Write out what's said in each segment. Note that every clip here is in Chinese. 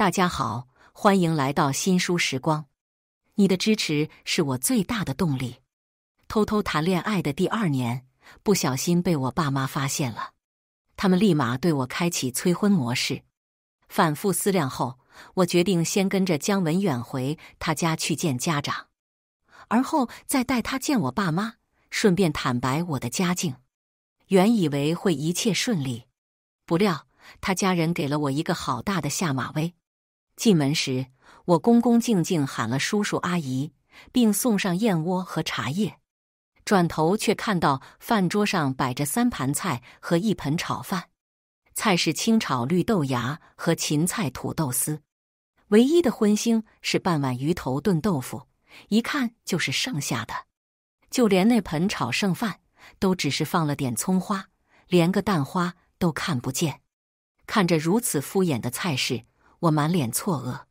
大家好，欢迎来到新书时光。你的支持是我最大的动力。偷偷谈恋爱的第二年，不小心被我爸妈发现了，他们立马对我开启催婚模式。反复思量后，我决定先跟着姜文远回他家去见家长，而后再带他见我爸妈，顺便坦白我的家境。原以为会一切顺利，不料他家人给了我一个好大的下马威。进门时，我恭恭敬敬喊了叔叔阿姨，并送上燕窝和茶叶。转头却看到饭桌上摆着三盘菜和一盆炒饭，菜是清炒绿豆芽和芹菜土豆丝，唯一的荤腥是半碗鱼头炖豆腐，一看就是剩下的。就连那盆炒剩饭都只是放了点葱花，连个蛋花都看不见。看着如此敷衍的菜式。我满脸错愕，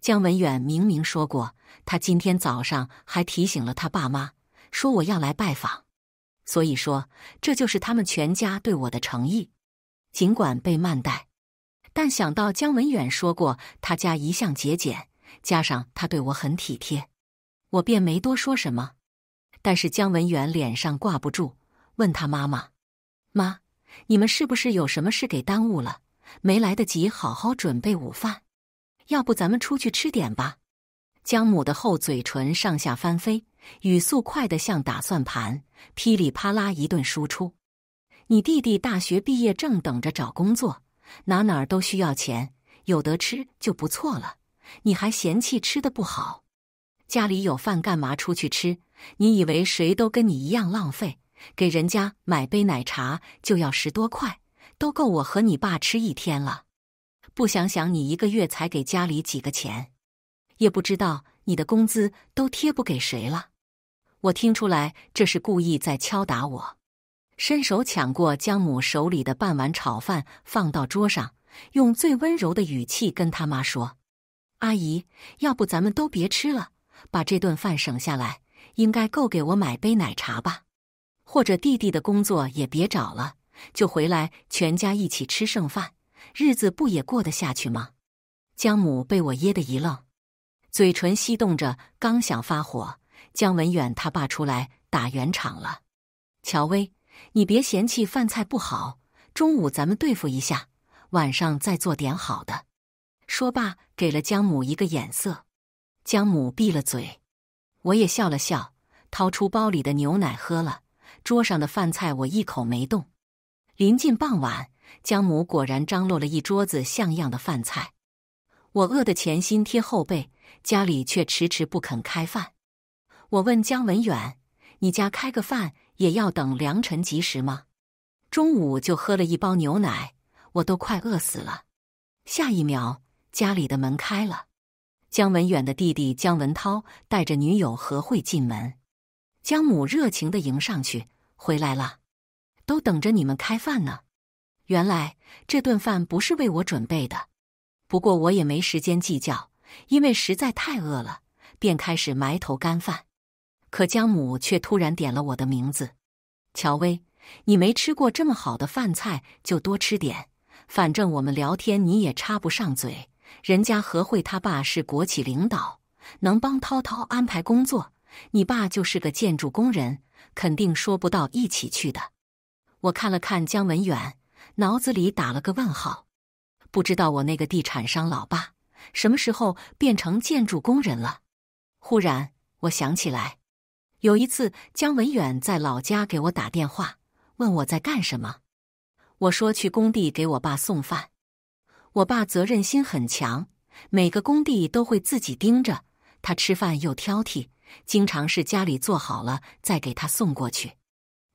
姜文远明明说过，他今天早上还提醒了他爸妈，说我要来拜访，所以说这就是他们全家对我的诚意。尽管被慢待，但想到姜文远说过他家一向节俭，加上他对我很体贴，我便没多说什么。但是姜文远脸上挂不住，问他妈妈：“妈，你们是不是有什么事给耽误了？”没来得及好好准备午饭，要不咱们出去吃点吧？江母的厚嘴唇上下翻飞，语速快得像打算盘，噼里啪啦一顿输出。你弟弟大学毕业正等着找工作，哪哪儿都需要钱，有得吃就不错了，你还嫌弃吃的不好？家里有饭干嘛出去吃？你以为谁都跟你一样浪费？给人家买杯奶茶就要十多块？都够我和你爸吃一天了，不想想你一个月才给家里几个钱，也不知道你的工资都贴补给谁了。我听出来这是故意在敲打我，伸手抢过江母手里的半碗炒饭放到桌上，用最温柔的语气跟他妈说：“阿姨，要不咱们都别吃了，把这顿饭省下来，应该够给我买杯奶茶吧，或者弟弟的工作也别找了。”就回来，全家一起吃剩饭，日子不也过得下去吗？江母被我噎得一愣，嘴唇翕动着，刚想发火，江文远他爸出来打圆场了。乔薇，你别嫌弃饭菜不好，中午咱们对付一下，晚上再做点好的。说罢，给了江母一个眼色，江母闭了嘴。我也笑了笑，掏出包里的牛奶喝了。桌上的饭菜我一口没动。临近傍晚，姜母果然张罗了一桌子像样的饭菜。我饿得前心贴后背，家里却迟迟不肯开饭。我问姜文远：“你家开个饭也要等良辰吉时吗？”中午就喝了一包牛奶，我都快饿死了。下一秒，家里的门开了，姜文远的弟弟姜文涛带着女友何慧进门。姜母热情地迎上去：“回来了。”都等着你们开饭呢。原来这顿饭不是为我准备的，不过我也没时间计较，因为实在太饿了，便开始埋头干饭。可江母却突然点了我的名字：“乔薇，你没吃过这么好的饭菜，就多吃点。反正我们聊天你也插不上嘴，人家何慧他爸是国企领导，能帮涛涛安排工作，你爸就是个建筑工人，肯定说不到一起去的。”我看了看姜文远，脑子里打了个问号，不知道我那个地产商老爸什么时候变成建筑工人了。忽然，我想起来，有一次姜文远在老家给我打电话，问我在干什么。我说去工地给我爸送饭。我爸责任心很强，每个工地都会自己盯着他。吃饭又挑剔，经常是家里做好了再给他送过去。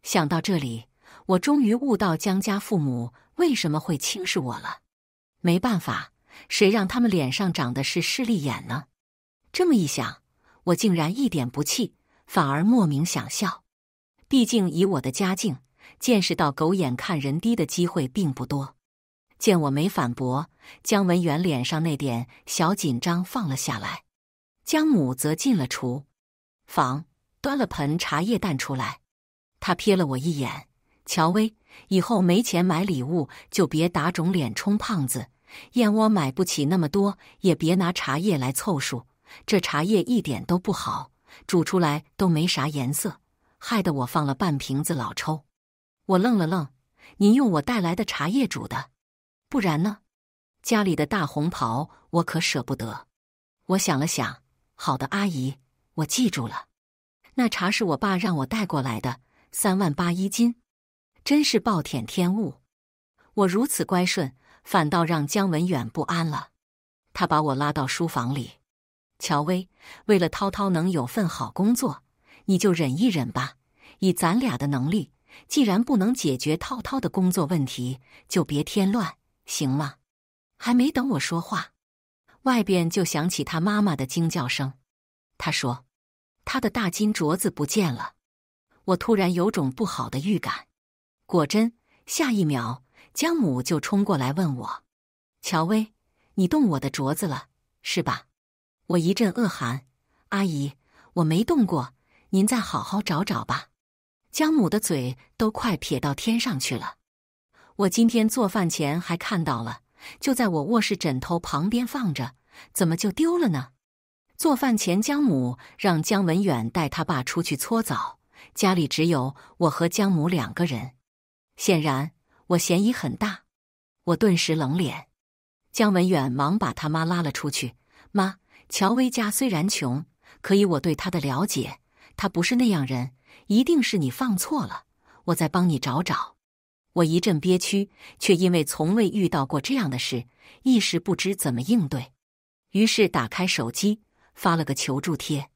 想到这里。我终于悟到江家父母为什么会轻视我了，没办法，谁让他们脸上长的是势利眼呢？这么一想，我竟然一点不气，反而莫名想笑。毕竟以我的家境，见识到狗眼看人低的机会并不多。见我没反驳，姜文元脸上那点小紧张放了下来。江母则进了厨房，端了盆茶叶蛋出来，他瞥了我一眼。乔薇，以后没钱买礼物就别打肿脸充胖子。燕窝买不起那么多，也别拿茶叶来凑数。这茶叶一点都不好，煮出来都没啥颜色，害得我放了半瓶子老抽。我愣了愣，您用我带来的茶叶煮的？不然呢？家里的大红袍我可舍不得。我想了想，好的，阿姨，我记住了。那茶是我爸让我带过来的，三万八一斤。真是暴殄天物！我如此乖顺，反倒让姜文远不安了。他把我拉到书房里，乔薇，为了涛涛能有份好工作，你就忍一忍吧。以咱俩的能力，既然不能解决涛涛的工作问题，就别添乱，行吗？还没等我说话，外边就响起他妈妈的惊叫声。他说，他的大金镯子不见了。我突然有种不好的预感。果真，下一秒，江母就冲过来问我：“乔薇，你动我的镯子了是吧？”我一阵恶寒：“阿姨，我没动过，您再好好找找吧。”江母的嘴都快撇到天上去了。我今天做饭前还看到了，就在我卧室枕头旁边放着，怎么就丢了呢？做饭前，江母让姜文远带他爸出去搓澡，家里只有我和江母两个人。显然我嫌疑很大，我顿时冷脸。姜文远忙把他妈拉了出去。妈，乔薇家虽然穷，可以我对她的了解，她不是那样人，一定是你放错了。我再帮你找找。我一阵憋屈，却因为从未遇到过这样的事，一时不知怎么应对。于是打开手机发了个求助贴。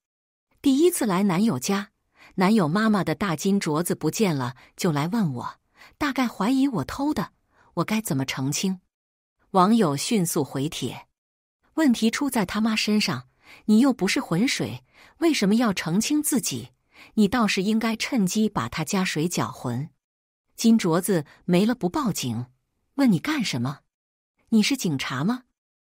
第一次来男友家，男友妈妈的大金镯子不见了，就来问我。大概怀疑我偷的，我该怎么澄清？网友迅速回帖：“问题出在他妈身上，你又不是浑水，为什么要澄清自己？你倒是应该趁机把他家水搅浑。金镯子没了不报警，问你干什么？你是警察吗？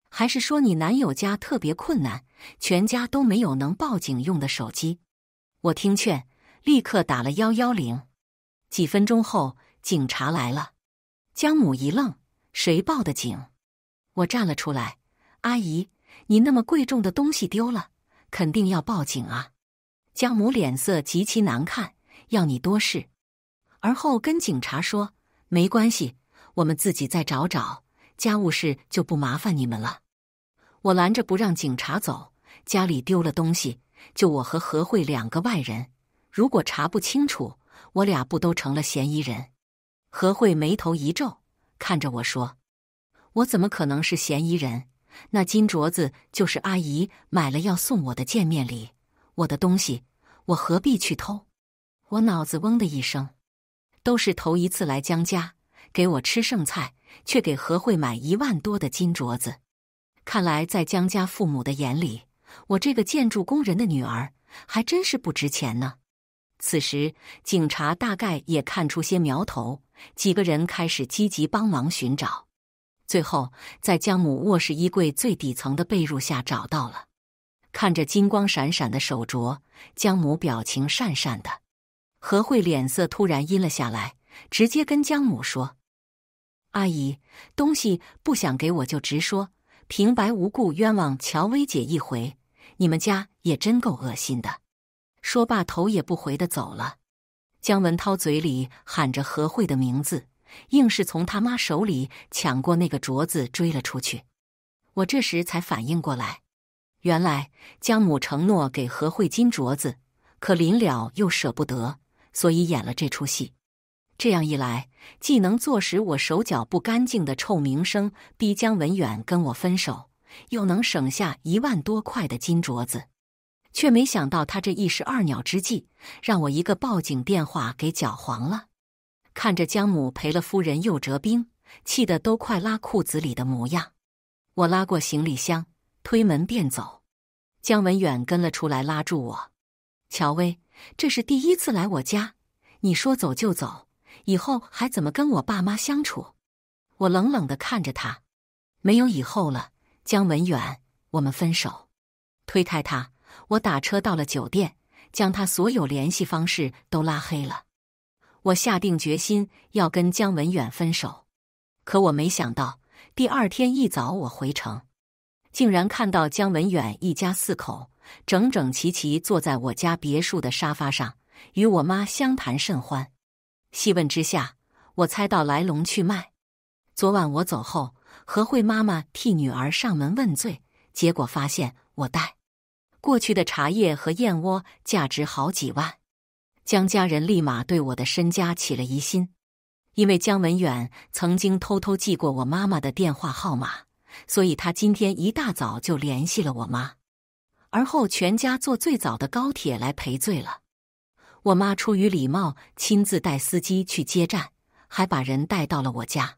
还是说你男友家特别困难，全家都没有能报警用的手机？我听劝，立刻打了幺幺零。几分钟后。”警察来了，江母一愣：“谁报的警？”我站了出来：“阿姨，你那么贵重的东西丢了，肯定要报警啊！”江母脸色极其难看：“要你多事。”而后跟警察说：“没关系，我们自己再找找，家务事就不麻烦你们了。”我拦着不让警察走：“家里丢了东西，就我和何慧两个外人，如果查不清楚，我俩不都成了嫌疑人？”何慧眉头一皱，看着我说：“我怎么可能是嫌疑人？那金镯子就是阿姨买了要送我的见面礼，我的东西，我何必去偷？我脑子嗡的一声，都是头一次来江家，给我吃剩菜，却给何慧买一万多的金镯子。看来在江家父母的眼里，我这个建筑工人的女儿还真是不值钱呢。”此时，警察大概也看出些苗头。几个人开始积极帮忙寻找，最后在江母卧室衣柜最底层的被褥下找到了。看着金光闪闪的手镯，江母表情讪讪的。何慧脸色突然阴了下来，直接跟江母说：“阿姨，东西不想给我就直说，平白无故冤枉乔薇姐一回，你们家也真够恶心的。”说罢，头也不回的走了。江文涛嘴里喊着何慧的名字，硬是从他妈手里抢过那个镯子，追了出去。我这时才反应过来，原来江母承诺给何慧金镯子，可临了又舍不得，所以演了这出戏。这样一来，既能坐实我手脚不干净的臭名声，逼江文远跟我分手，又能省下一万多块的金镯子。却没想到他这一石二鸟之计，让我一个报警电话给搅黄了。看着江母赔了夫人又折兵，气得都快拉裤子里的模样，我拉过行李箱，推门便走。江文远跟了出来，拉住我：“乔薇，这是第一次来我家，你说走就走，以后还怎么跟我爸妈相处？”我冷冷的看着他：“没有以后了，江文远，我们分手。”推开他。我打车到了酒店，将他所有联系方式都拉黑了。我下定决心要跟姜文远分手，可我没想到，第二天一早我回城，竟然看到姜文远一家四口整整齐齐坐在我家别墅的沙发上，与我妈相谈甚欢。细问之下，我猜到来龙去脉。昨晚我走后，何慧妈妈替女儿上门问罪，结果发现我带。过去的茶叶和燕窝价值好几万，江家人立马对我的身家起了疑心，因为江文远曾经偷偷记过我妈妈的电话号码，所以他今天一大早就联系了我妈，而后全家坐最早的高铁来赔罪了。我妈出于礼貌，亲自带司机去接站，还把人带到了我家。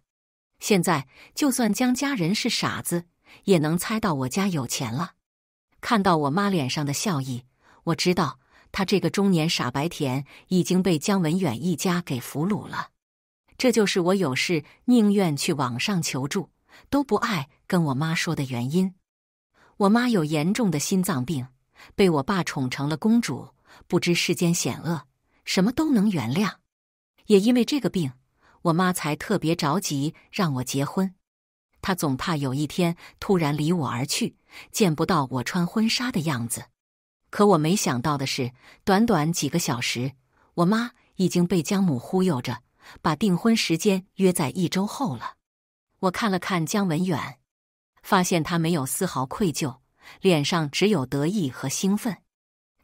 现在就算江家人是傻子，也能猜到我家有钱了。看到我妈脸上的笑意，我知道她这个中年傻白甜已经被姜文远一家给俘虏了。这就是我有事宁愿去网上求助，都不爱跟我妈说的原因。我妈有严重的心脏病，被我爸宠成了公主，不知世间险恶，什么都能原谅。也因为这个病，我妈才特别着急让我结婚，她总怕有一天突然离我而去。见不到我穿婚纱的样子，可我没想到的是，短短几个小时，我妈已经被江母忽悠着把订婚时间约在一周后了。我看了看江文远，发现他没有丝毫愧疚，脸上只有得意和兴奋。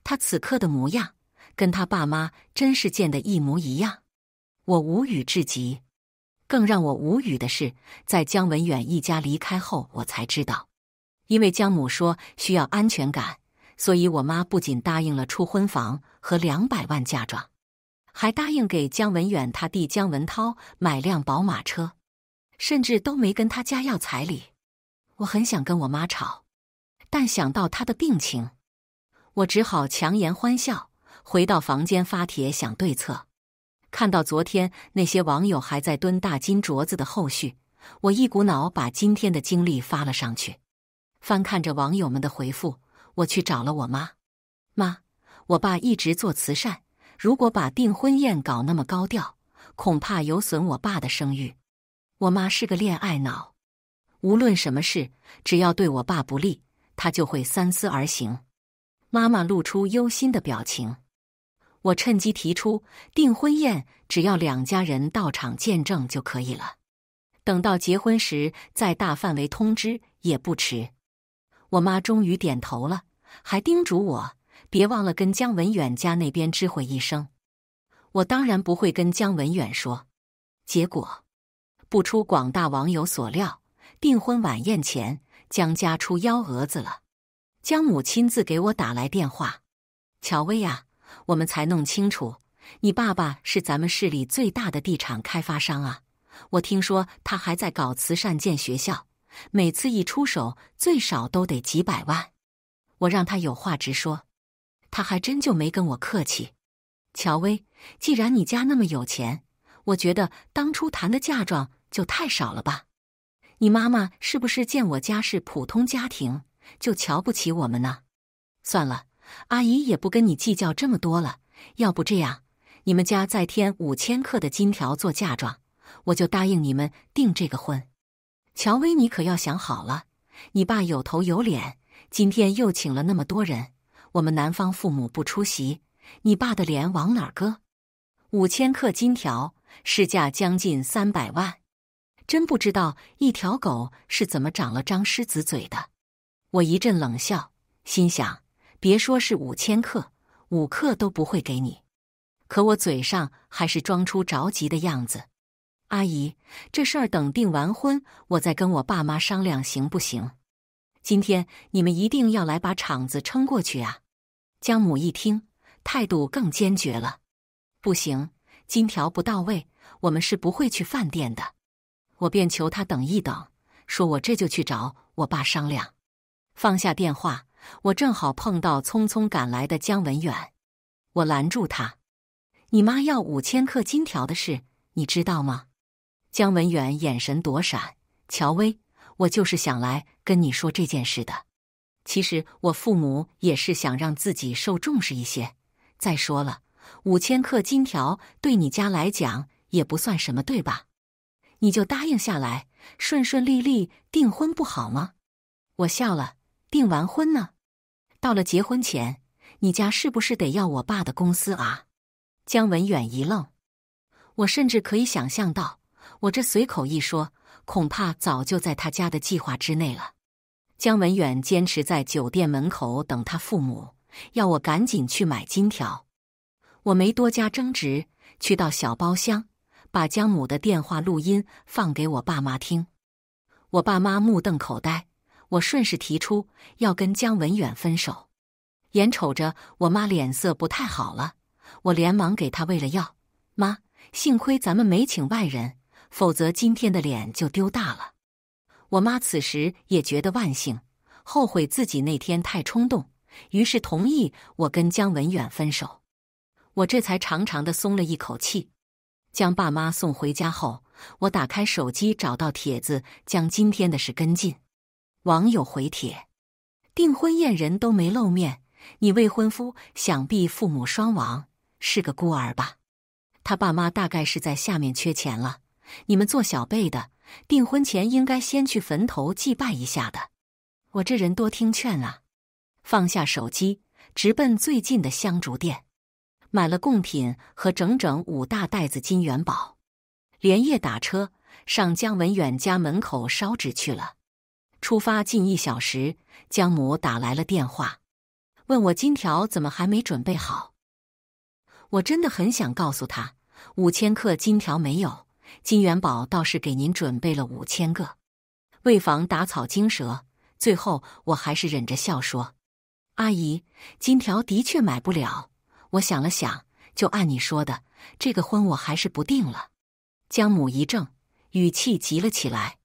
他此刻的模样跟他爸妈真是见得一模一样，我无语至极。更让我无语的是，在姜文远一家离开后，我才知道。因为姜母说需要安全感，所以我妈不仅答应了出婚房和两百万嫁妆，还答应给姜文远他弟姜文涛买辆宝马车，甚至都没跟他家要彩礼。我很想跟我妈吵，但想到她的病情，我只好强颜欢笑，回到房间发帖想对策。看到昨天那些网友还在蹲大金镯子的后续，我一股脑把今天的经历发了上去。翻看着网友们的回复，我去找了我妈。妈，我爸一直做慈善，如果把订婚宴搞那么高调，恐怕有损我爸的声誉。我妈是个恋爱脑，无论什么事，只要对我爸不利，她就会三思而行。妈妈露出忧心的表情，我趁机提出，订婚宴只要两家人到场见证就可以了，等到结婚时再大范围通知也不迟。我妈终于点头了，还叮嘱我别忘了跟姜文远家那边知会一声。我当然不会跟姜文远说。结果，不出广大网友所料，订婚晚宴前，姜家出幺蛾子了。姜母亲自给我打来电话：“乔薇啊，我们才弄清楚，你爸爸是咱们市里最大的地产开发商啊，我听说他还在搞慈善建学校。”每次一出手，最少都得几百万。我让他有话直说，他还真就没跟我客气。乔薇，既然你家那么有钱，我觉得当初谈的嫁妆就太少了吧？你妈妈是不是见我家是普通家庭，就瞧不起我们呢？算了，阿姨也不跟你计较这么多了。要不这样，你们家再添五千克的金条做嫁妆，我就答应你们订这个婚。乔薇，你可要想好了，你爸有头有脸，今天又请了那么多人，我们男方父母不出席，你爸的脸往哪儿搁？五千克金条，市价将近三百万，真不知道一条狗是怎么长了张狮子嘴的。我一阵冷笑，心想，别说是五千克，五克都不会给你。可我嘴上还是装出着急的样子。阿姨，这事儿等订完婚，我再跟我爸妈商量行不行？今天你们一定要来把场子撑过去啊！江母一听，态度更坚决了。不行，金条不到位，我们是不会去饭店的。我便求他等一等，说我这就去找我爸商量。放下电话，我正好碰到匆匆赶来的江文远，我拦住他：“你妈要五千克金条的事，你知道吗？”姜文远眼神躲闪，乔薇，我就是想来跟你说这件事的。其实我父母也是想让自己受重视一些。再说了，五千克金条对你家来讲也不算什么，对吧？你就答应下来，顺顺利利订婚不好吗？我笑了，订完婚呢，到了结婚前，你家是不是得要我爸的公司啊？姜文远一愣，我甚至可以想象到。我这随口一说，恐怕早就在他家的计划之内了。姜文远坚持在酒店门口等他父母，要我赶紧去买金条。我没多加争执，去到小包厢，把姜母的电话录音放给我爸妈听。我爸妈目瞪口呆。我顺势提出要跟姜文远分手。眼瞅着我妈脸色不太好了，我连忙给她喂了药。妈，幸亏咱们没请外人。否则今天的脸就丢大了。我妈此时也觉得万幸，后悔自己那天太冲动，于是同意我跟姜文远分手。我这才长长的松了一口气。将爸妈送回家后，我打开手机找到帖子，将今天的事跟进。网友回帖：订婚宴人都没露面，你未婚夫想必父母双亡，是个孤儿吧？他爸妈大概是在下面缺钱了。你们做小辈的，订婚前应该先去坟头祭拜一下的。我这人多听劝啊，放下手机，直奔最近的香烛店，买了贡品和整整五大袋子金元宝，连夜打车上姜文远家门口烧纸去了。出发近一小时，江母打来了电话，问我金条怎么还没准备好。我真的很想告诉他，五千克金条没有。金元宝倒是给您准备了五千个，为防打草惊蛇，最后我还是忍着笑说：“阿姨，金条的确买不了。”我想了想，就按你说的，这个婚我还是不定了。江母一怔，语气急了起来：“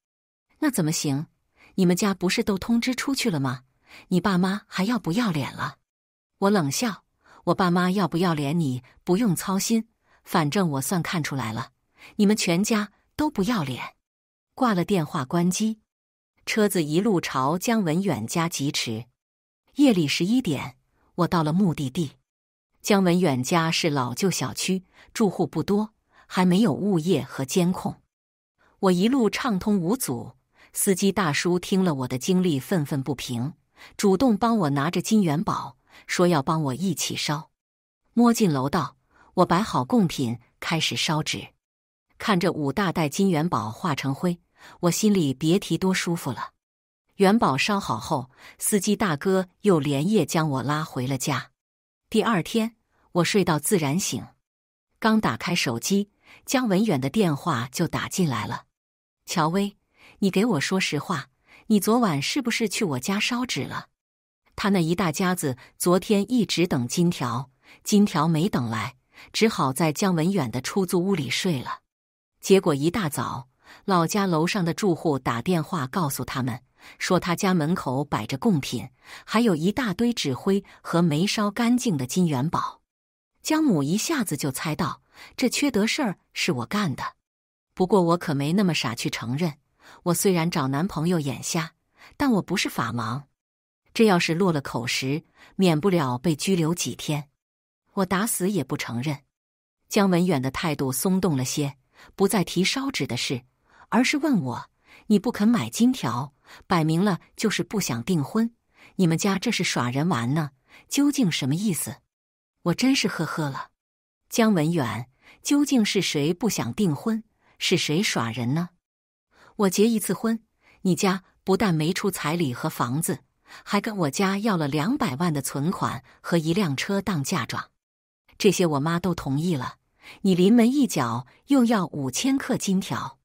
那怎么行？你们家不是都通知出去了吗？你爸妈还要不要脸了？”我冷笑：“我爸妈要不要脸，你不用操心，反正我算看出来了。”你们全家都不要脸！挂了电话，关机。车子一路朝姜文远家疾驰。夜里十一点，我到了目的地。姜文远家是老旧小区，住户不多，还没有物业和监控。我一路畅通无阻。司机大叔听了我的经历，愤愤不平，主动帮我拿着金元宝，说要帮我一起烧。摸进楼道，我摆好贡品，开始烧纸。看着五大袋金元宝化成灰，我心里别提多舒服了。元宝烧好后，司机大哥又连夜将我拉回了家。第二天，我睡到自然醒，刚打开手机，江文远的电话就打进来了：“乔薇，你给我说实话，你昨晚是不是去我家烧纸了？”他那一大家子昨天一直等金条，金条没等来，只好在姜文远的出租屋里睡了。结果一大早，老家楼上的住户打电话告诉他们，说他家门口摆着贡品，还有一大堆纸灰和没烧干净的金元宝。江母一下子就猜到这缺德事儿是我干的，不过我可没那么傻去承认。我虽然找男朋友眼瞎，但我不是法盲，这要是落了口实，免不了被拘留几天，我打死也不承认。江文远的态度松动了些。不再提烧纸的事，而是问我：“你不肯买金条，摆明了就是不想订婚。你们家这是耍人玩呢？究竟什么意思？”我真是呵呵了。姜文远，究竟是谁不想订婚？是谁耍人呢？我结一次婚，你家不但没出彩礼和房子，还跟我家要了两百万的存款和一辆车当嫁妆，这些我妈都同意了。你临门一脚又要五千克金条，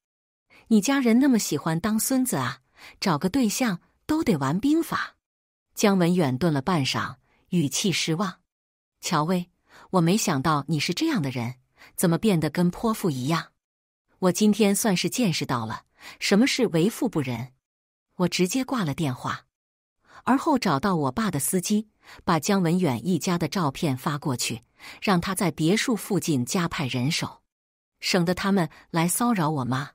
你家人那么喜欢当孙子啊？找个对象都得玩兵法。姜文远顿了半晌，语气失望：“乔薇，我没想到你是这样的人，怎么变得跟泼妇一样？我今天算是见识到了什么是为富不仁。”我直接挂了电话，而后找到我爸的司机，把姜文远一家的照片发过去。让他在别墅附近加派人手，省得他们来骚扰我妈。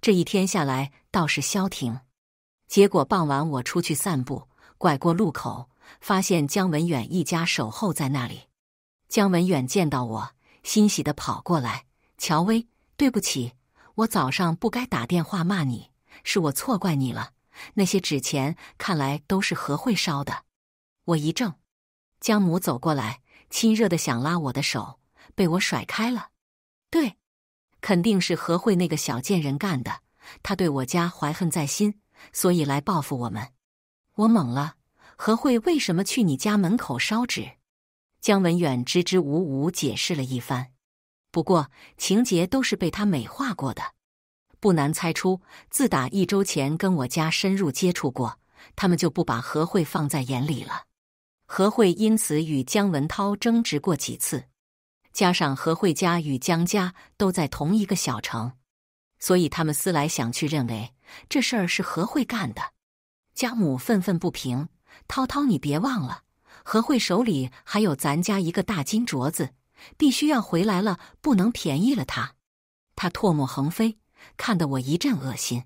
这一天下来倒是消停。结果傍晚我出去散步，拐过路口，发现姜文远一家守候在那里。姜文远见到我，欣喜的跑过来：“乔薇，对不起，我早上不该打电话骂你，是我错怪你了。那些纸钱看来都是何慧烧的。”我一怔，姜母走过来。亲热的想拉我的手，被我甩开了。对，肯定是何慧那个小贱人干的。他对我家怀恨在心，所以来报复我们。我懵了，何慧为什么去你家门口烧纸？姜文远支支吾吾解释了一番，不过情节都是被他美化过的。不难猜出，自打一周前跟我家深入接触过，他们就不把何慧放在眼里了。何慧因此与姜文涛争执过几次，加上何慧家与姜家都在同一个小城，所以他们思来想去，认为这事儿是何慧干的。江母愤愤不平：“涛涛，你别忘了，何慧手里还有咱家一个大金镯子，必须要回来了，不能便宜了他。”他唾沫横飞，看得我一阵恶心。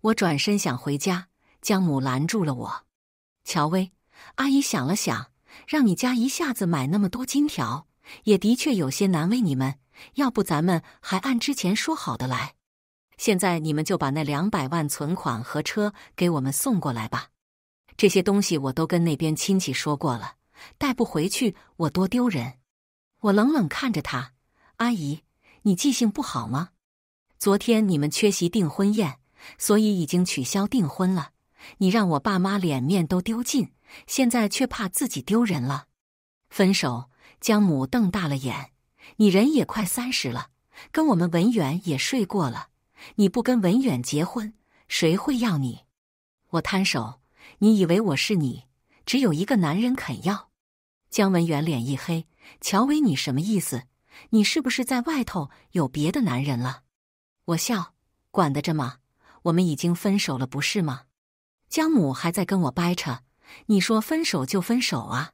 我转身想回家，江母拦住了我：“乔薇。”阿姨想了想，让你家一下子买那么多金条，也的确有些难为你们。要不咱们还按之前说好的来。现在你们就把那两百万存款和车给我们送过来吧。这些东西我都跟那边亲戚说过了，带不回去我多丢人。我冷冷看着他，阿姨，你记性不好吗？昨天你们缺席订婚宴，所以已经取消订婚了。你让我爸妈脸面都丢尽。现在却怕自己丢人了，分手！江母瞪大了眼：“你人也快三十了，跟我们文远也睡过了，你不跟文远结婚，谁会要你？”我摊手：“你以为我是你？只有一个男人肯要？”江文远脸一黑：“乔薇，你什么意思？你是不是在外头有别的男人了？”我笑：“管得着吗？我们已经分手了，不是吗？”江母还在跟我掰扯。你说分手就分手啊！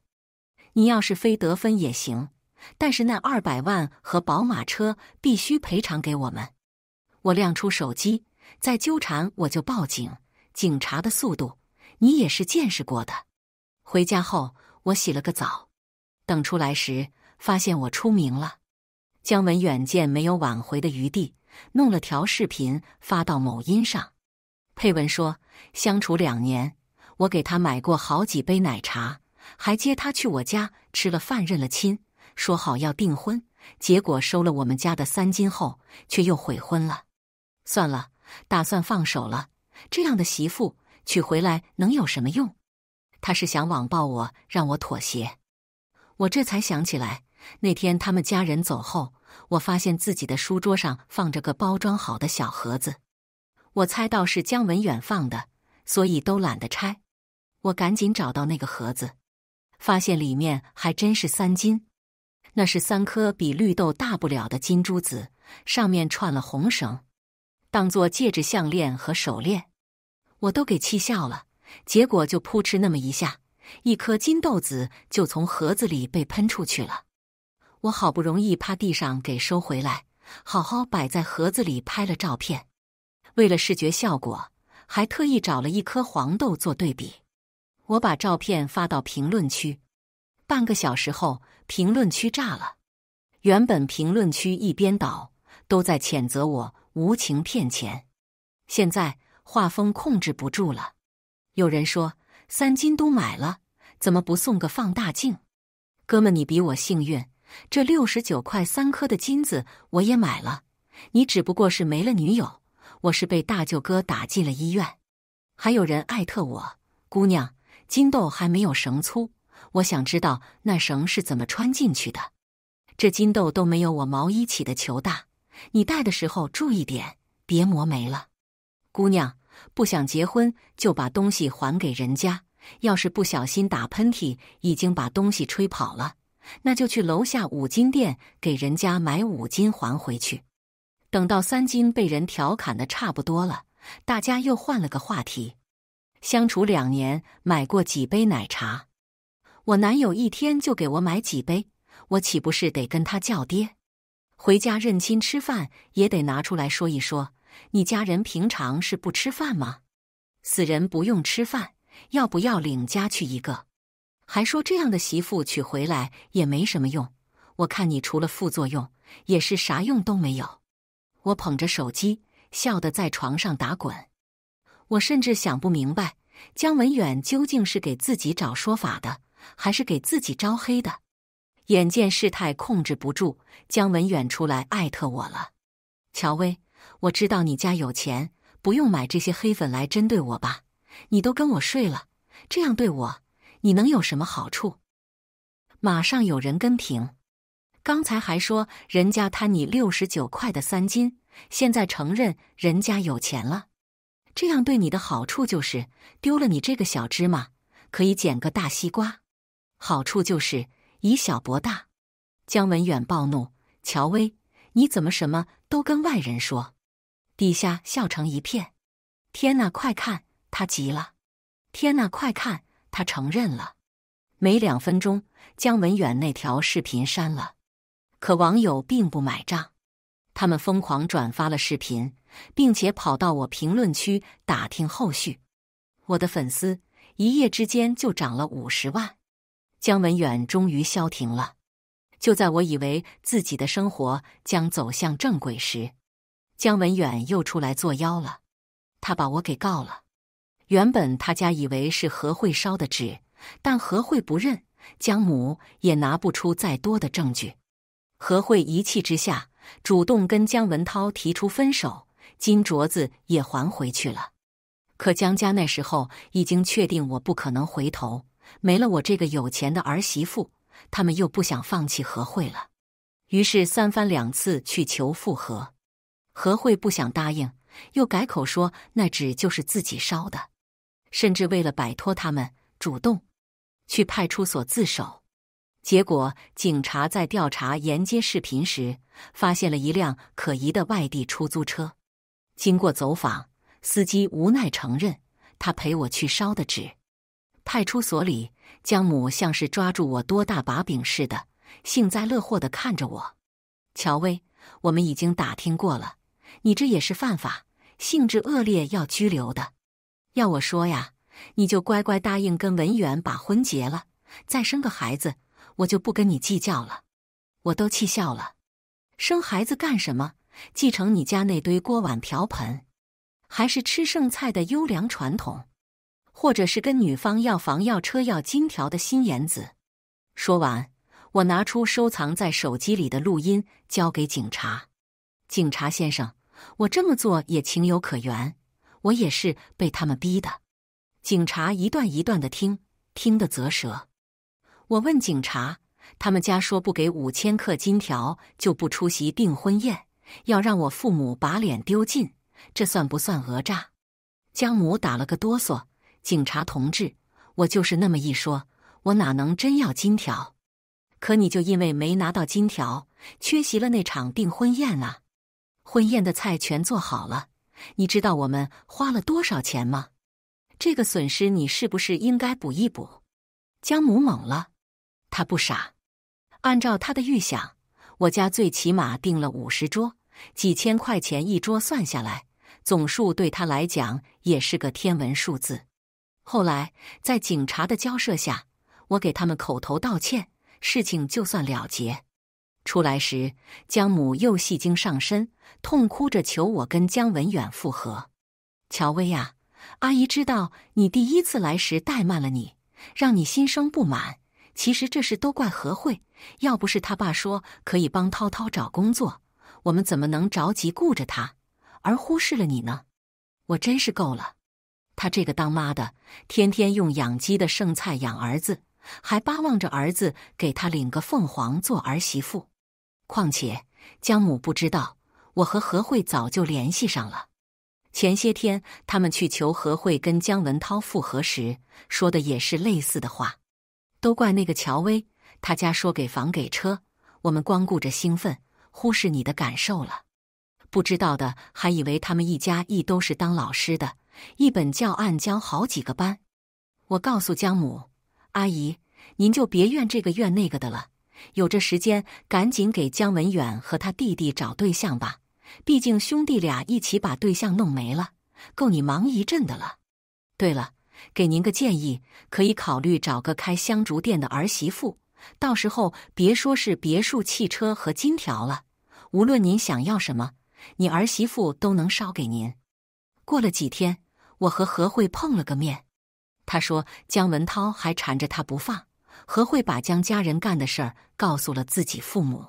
你要是非得分也行，但是那二百万和宝马车必须赔偿给我们。我亮出手机，在纠缠我就报警，警察的速度你也是见识过的。回家后我洗了个澡，等出来时发现我出名了。姜文远见没有挽回的余地，弄了条视频发到某音上，配文说相处两年。我给他买过好几杯奶茶，还接他去我家吃了饭，认了亲，说好要订婚，结果收了我们家的三金后，却又悔婚了。算了，打算放手了。这样的媳妇娶回来能有什么用？他是想网暴我，让我妥协。我这才想起来，那天他们家人走后，我发现自己的书桌上放着个包装好的小盒子，我猜到是姜文远放的，所以都懒得拆。我赶紧找到那个盒子，发现里面还真是三金，那是三颗比绿豆大不了的金珠子，上面串了红绳，当做戒指、项链和手链，我都给气笑了。结果就扑哧那么一下，一颗金豆子就从盒子里被喷出去了。我好不容易趴地上给收回来，好好摆在盒子里拍了照片，为了视觉效果，还特意找了一颗黄豆做对比。我把照片发到评论区，半个小时后，评论区炸了。原本评论区一边倒，都在谴责我无情骗钱。现在画风控制不住了。有人说：“三金都买了，怎么不送个放大镜？”哥们，你比我幸运，这六十九块三颗的金子我也买了。你只不过是没了女友，我是被大舅哥打进了医院。还有人艾特我：“姑娘。”金豆还没有绳粗，我想知道那绳是怎么穿进去的。这金豆都没有我毛衣起的球大，你戴的时候注意点，别磨没了。姑娘不想结婚，就把东西还给人家。要是不小心打喷嚏，已经把东西吹跑了，那就去楼下五金店给人家买五金还回去。等到三金被人调侃的差不多了，大家又换了个话题。相处两年，买过几杯奶茶。我男友一天就给我买几杯，我岂不是得跟他叫爹？回家认亲吃饭也得拿出来说一说。你家人平常是不吃饭吗？死人不用吃饭，要不要领家去一个？还说这样的媳妇娶回来也没什么用。我看你除了副作用，也是啥用都没有。我捧着手机，笑得在床上打滚。我甚至想不明白，姜文远究竟是给自己找说法的，还是给自己招黑的？眼见事态控制不住，姜文远出来艾特我了：“乔薇，我知道你家有钱，不用买这些黑粉来针对我吧？你都跟我睡了，这样对我，你能有什么好处？”马上有人跟评：“刚才还说人家贪你六十九块的三金，现在承认人家有钱了。”这样对你的好处就是，丢了你这个小芝麻，可以捡个大西瓜。好处就是以小博大。姜文远暴怒：“乔薇，你怎么什么都跟外人说？”底下笑成一片。天呐，快看他急了！天呐，快看他承认了！没两分钟，姜文远那条视频删了，可网友并不买账，他们疯狂转发了视频。并且跑到我评论区打听后续，我的粉丝一夜之间就涨了五十万。姜文远终于消停了。就在我以为自己的生活将走向正轨时，姜文远又出来作妖了。他把我给告了。原本他家以为是何慧烧的纸，但何慧不认，姜母也拿不出再多的证据。何慧一气之下，主动跟姜文涛提出分手。金镯子也还回去了，可江家那时候已经确定我不可能回头，没了我这个有钱的儿媳妇，他们又不想放弃何慧了，于是三番两次去求复合。何慧不想答应，又改口说那纸就是自己烧的，甚至为了摆脱他们，主动去派出所自首。结果警察在调查沿街视频时，发现了一辆可疑的外地出租车。经过走访，司机无奈承认，他陪我去烧的纸。派出所里，江母像是抓住我多大把柄似的，幸灾乐祸的看着我。乔薇，我们已经打听过了，你这也是犯法，性质恶劣，要拘留的。要我说呀，你就乖乖答应跟文远把婚结了，再生个孩子，我就不跟你计较了。我都气笑了，生孩子干什么？继承你家那堆锅碗瓢盆，还是吃剩菜的优良传统，或者是跟女方要房要车要金条的心眼子？说完，我拿出收藏在手机里的录音，交给警察。警察先生，我这么做也情有可原，我也是被他们逼的。警察一段一段的听，听得啧舌。我问警察，他们家说不给五千克金条就不出席订婚宴。要让我父母把脸丢尽，这算不算讹诈？江母打了个哆嗦。警察同志，我就是那么一说，我哪能真要金条？可你就因为没拿到金条，缺席了那场订婚宴啊！婚宴的菜全做好了，你知道我们花了多少钱吗？这个损失你是不是应该补一补？江母懵了，他不傻。按照他的预想，我家最起码订了五十桌。几千块钱一桌，算下来总数对他来讲也是个天文数字。后来在警察的交涉下，我给他们口头道歉，事情就算了结。出来时，江母又戏精上身，痛哭着求我跟江文远复合。乔薇啊，阿姨知道你第一次来时怠慢了你，让你心生不满。其实这事都怪何慧，要不是他爸说可以帮涛涛找工作。我们怎么能着急顾着他，而忽视了你呢？我真是够了！他这个当妈的，天天用养鸡的剩菜养儿子，还巴望着儿子给他领个凤凰做儿媳妇。况且江母不知道，我和何慧早就联系上了。前些天他们去求何慧跟江文涛复合时，说的也是类似的话。都怪那个乔薇，他家说给房给车，我们光顾着兴奋。忽视你的感受了，不知道的还以为他们一家一都是当老师的，一本教案教好几个班。我告诉姜母阿姨，您就别怨这个怨那个的了。有这时间，赶紧给姜文远和他弟弟找对象吧。毕竟兄弟俩一起把对象弄没了，够你忙一阵的了。对了，给您个建议，可以考虑找个开香烛店的儿媳妇，到时候别说是别墅、汽车和金条了。无论您想要什么，你儿媳妇都能捎给您。过了几天，我和何慧碰了个面，她说姜文涛还缠着她不放。何慧把姜家人干的事儿告诉了自己父母，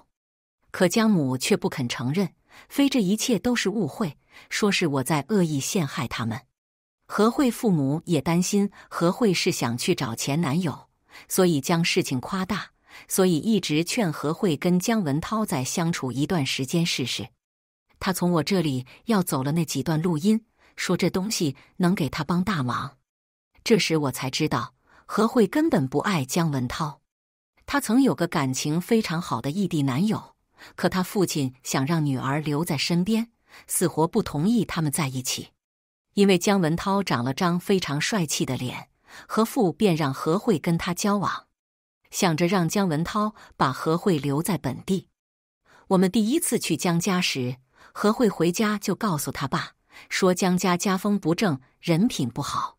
可姜母却不肯承认，非这一切都是误会，说是我在恶意陷害他们。何慧父母也担心何慧是想去找前男友，所以将事情夸大。所以一直劝何慧跟姜文涛再相处一段时间试试。他从我这里要走了那几段录音，说这东西能给他帮大忙。这时我才知道何慧根本不爱姜文涛。他曾有个感情非常好的异地男友，可他父亲想让女儿留在身边，死活不同意他们在一起。因为姜文涛长了张非常帅气的脸，何父便让何慧跟他交往。想着让姜文涛把何慧留在本地。我们第一次去姜家时，何慧回家就告诉他爸，说姜家家风不正，人品不好，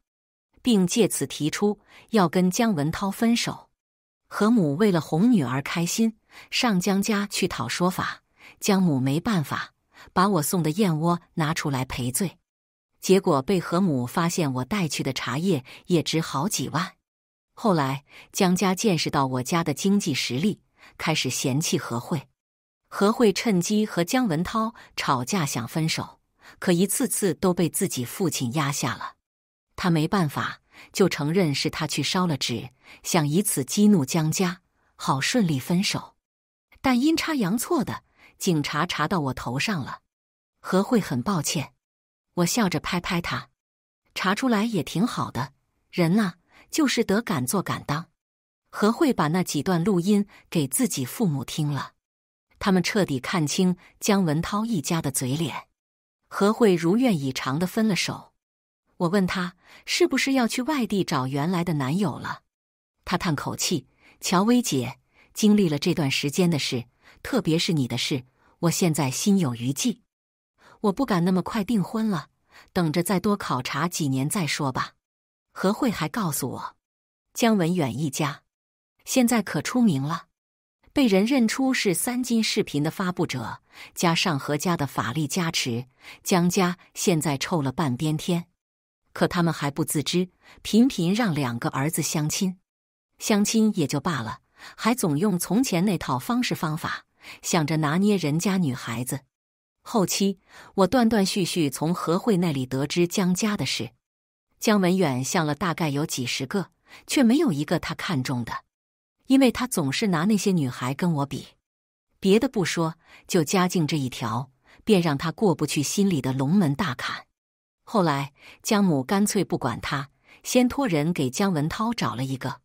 并借此提出要跟姜文涛分手。何母为了哄女儿开心，上姜家去讨说法。姜母没办法，把我送的燕窝拿出来赔罪。结果被何母发现，我带去的茶叶也值好几万。后来，江家见识到我家的经济实力，开始嫌弃何慧。何慧趁机和江文涛吵架，想分手，可一次次都被自己父亲压下了。他没办法，就承认是他去烧了纸，想以此激怒江家，好顺利分手。但阴差阳错的，警察查到我头上了。何慧很抱歉，我笑着拍拍他，查出来也挺好的人呢？就是得敢做敢当，何慧把那几段录音给自己父母听了，他们彻底看清姜文涛一家的嘴脸。何慧如愿以偿的分了手。我问她是不是要去外地找原来的男友了，她叹口气：“乔薇姐，经历了这段时间的事，特别是你的事，我现在心有余悸，我不敢那么快订婚了，等着再多考察几年再说吧。”何慧还告诉我，姜文远一家现在可出名了，被人认出是三金视频的发布者，加上何家的法力加持，姜家现在臭了半边天。可他们还不自知，频频让两个儿子相亲，相亲也就罢了，还总用从前那套方式方法，想着拿捏人家女孩子。后期我断断续续从何慧那里得知姜家的事。姜文远相了大概有几十个，却没有一个他看中的，因为他总是拿那些女孩跟我比，别的不说，就家境这一条，便让他过不去心里的龙门大坎。后来姜母干脆不管他，先托人给姜文涛找了一个，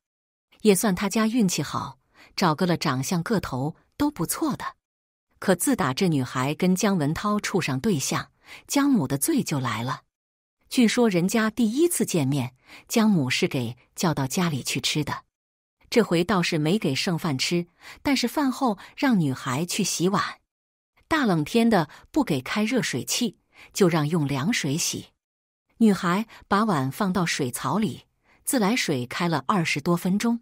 也算他家运气好，找个了长相个头都不错的。可自打这女孩跟姜文涛处上对象，姜母的罪就来了。据说人家第一次见面，江母是给叫到家里去吃的。这回倒是没给剩饭吃，但是饭后让女孩去洗碗。大冷天的不给开热水器，就让用凉水洗。女孩把碗放到水槽里，自来水开了二十多分钟，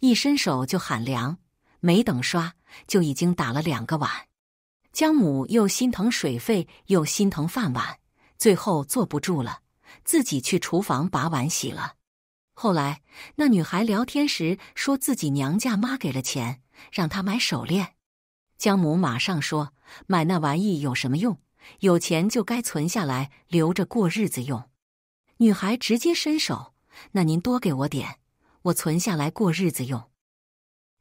一伸手就喊凉，没等刷就已经打了两个碗。江母又心疼水费，又心疼饭碗。最后坐不住了，自己去厨房把碗洗了。后来那女孩聊天时说自己娘家妈给了钱，让她买手链。江母马上说：“买那玩意有什么用？有钱就该存下来留着过日子用。”女孩直接伸手：“那您多给我点，我存下来过日子用。”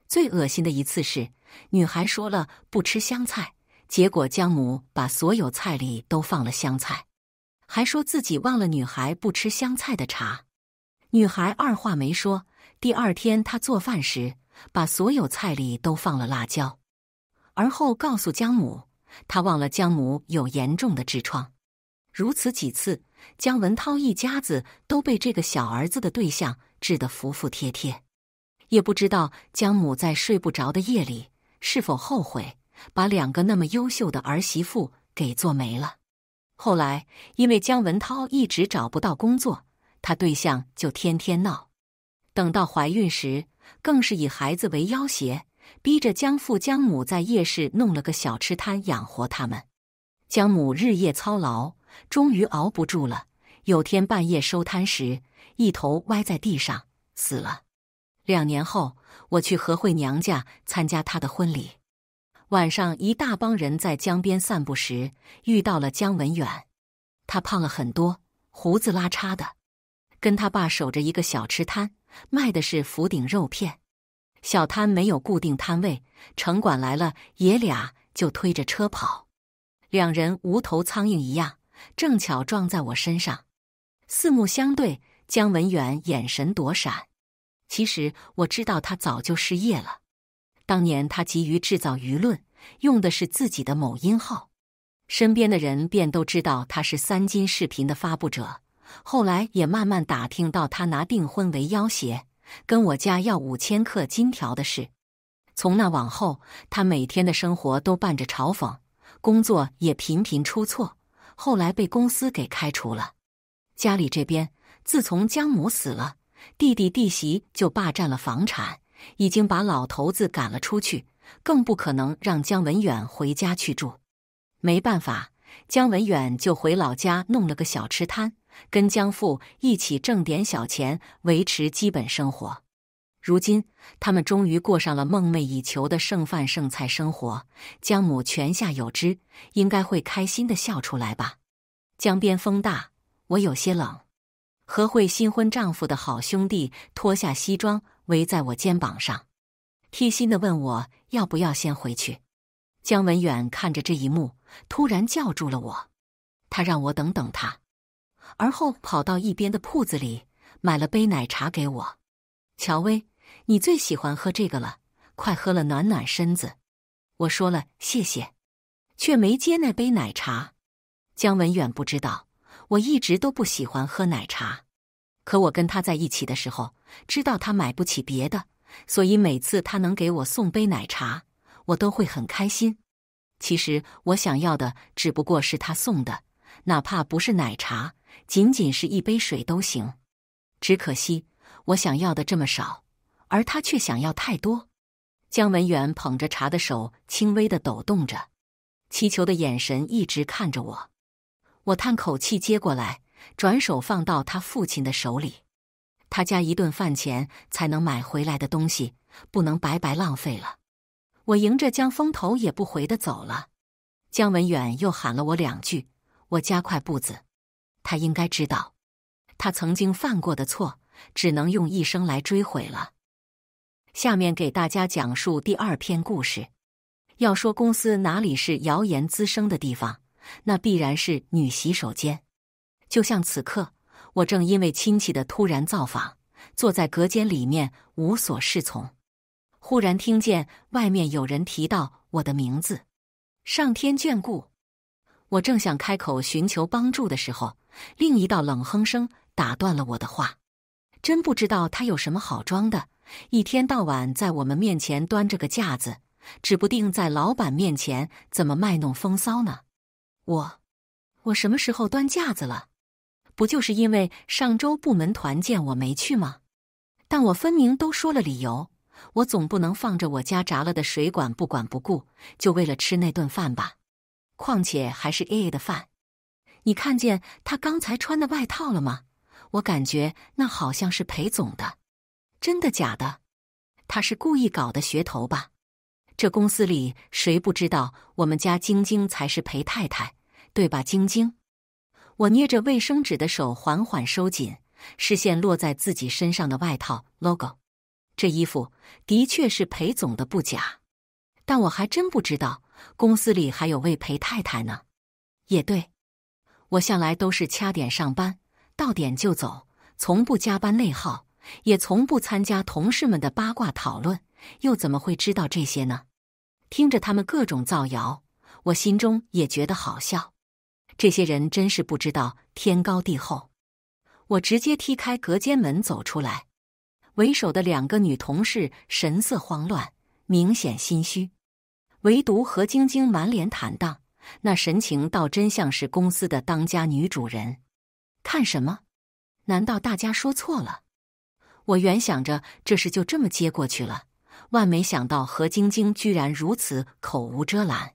最恶心的一次是，女孩说了不吃香菜，结果江母把所有菜里都放了香菜。还说自己忘了女孩不吃香菜的茬，女孩二话没说，第二天她做饭时把所有菜里都放了辣椒，而后告诉姜母，她忘了姜母有严重的痔疮。如此几次，姜文涛一家子都被这个小儿子的对象治得服服帖帖，也不知道姜母在睡不着的夜里是否后悔，把两个那么优秀的儿媳妇给做没了。后来，因为姜文涛一直找不到工作，他对象就天天闹。等到怀孕时，更是以孩子为要挟，逼着姜父姜母在夜市弄了个小吃摊养活他们。姜母日夜操劳，终于熬不住了。有天半夜收摊时，一头歪在地上死了。两年后，我去何慧娘家参加她的婚礼。晚上，一大帮人在江边散步时遇到了姜文远，他胖了很多，胡子拉碴的，跟他爸守着一个小吃摊，卖的是福鼎肉片。小摊没有固定摊位，城管来了，爷俩就推着车跑，两人无头苍蝇一样，正巧撞在我身上，四目相对，姜文远眼神躲闪。其实我知道他早就失业了。当年他急于制造舆论，用的是自己的某音号，身边的人便都知道他是三金视频的发布者。后来也慢慢打听到他拿订婚为要挟，跟我家要五千克金条的事。从那往后，他每天的生活都伴着嘲讽，工作也频频出错，后来被公司给开除了。家里这边，自从江母死了，弟弟弟媳就霸占了房产。已经把老头子赶了出去，更不可能让姜文远回家去住。没办法，姜文远就回老家弄了个小吃摊，跟姜父一起挣点小钱维持基本生活。如今他们终于过上了梦寐以求的剩饭剩菜生活。姜母泉下有知，应该会开心的笑出来吧。江边风大，我有些冷。何慧新婚丈夫的好兄弟脱下西装。围在我肩膀上，贴心的问我要不要先回去。姜文远看着这一幕，突然叫住了我，他让我等等他，而后跑到一边的铺子里买了杯奶茶给我。乔薇，你最喜欢喝这个了，快喝了暖暖身子。我说了谢谢，却没接那杯奶茶。姜文远不知道，我一直都不喜欢喝奶茶。可我跟他在一起的时候，知道他买不起别的，所以每次他能给我送杯奶茶，我都会很开心。其实我想要的只不过是他送的，哪怕不是奶茶，仅仅是一杯水都行。只可惜我想要的这么少，而他却想要太多。姜文远捧着茶的手轻微的抖动着，祈求的眼神一直看着我。我叹口气，接过来。转手放到他父亲的手里，他家一顿饭钱才能买回来的东西，不能白白浪费了。我迎着江风头也不回的走了。江文远又喊了我两句，我加快步子。他应该知道，他曾经犯过的错，只能用一生来追悔了。下面给大家讲述第二篇故事。要说公司哪里是谣言滋生的地方，那必然是女洗手间。就像此刻，我正因为亲戚的突然造访，坐在隔间里面无所适从。忽然听见外面有人提到我的名字，上天眷顾，我正想开口寻求帮助的时候，另一道冷哼声打断了我的话。真不知道他有什么好装的，一天到晚在我们面前端着个架子，指不定在老板面前怎么卖弄风骚呢。我，我什么时候端架子了？不就是因为上周部门团建我没去吗？但我分明都说了理由，我总不能放着我家炸了的水管不管不顾，就为了吃那顿饭吧？况且还是 A 的饭。你看见他刚才穿的外套了吗？我感觉那好像是裴总的。真的假的？他是故意搞的噱头吧？这公司里谁不知道我们家晶晶才是裴太太，对吧，晶晶？我捏着卫生纸的手缓缓收紧，视线落在自己身上的外套 logo。这衣服的确是裴总的不假，但我还真不知道公司里还有位裴太太呢。也对，我向来都是掐点上班，到点就走，从不加班内耗，也从不参加同事们的八卦讨论，又怎么会知道这些呢？听着他们各种造谣，我心中也觉得好笑。这些人真是不知道天高地厚，我直接踢开隔间门走出来。为首的两个女同事神色慌乱，明显心虚。唯独何晶晶满脸坦荡，那神情倒真像是公司的当家女主人。看什么？难道大家说错了？我原想着这事就这么接过去了，万没想到何晶晶居然如此口无遮拦，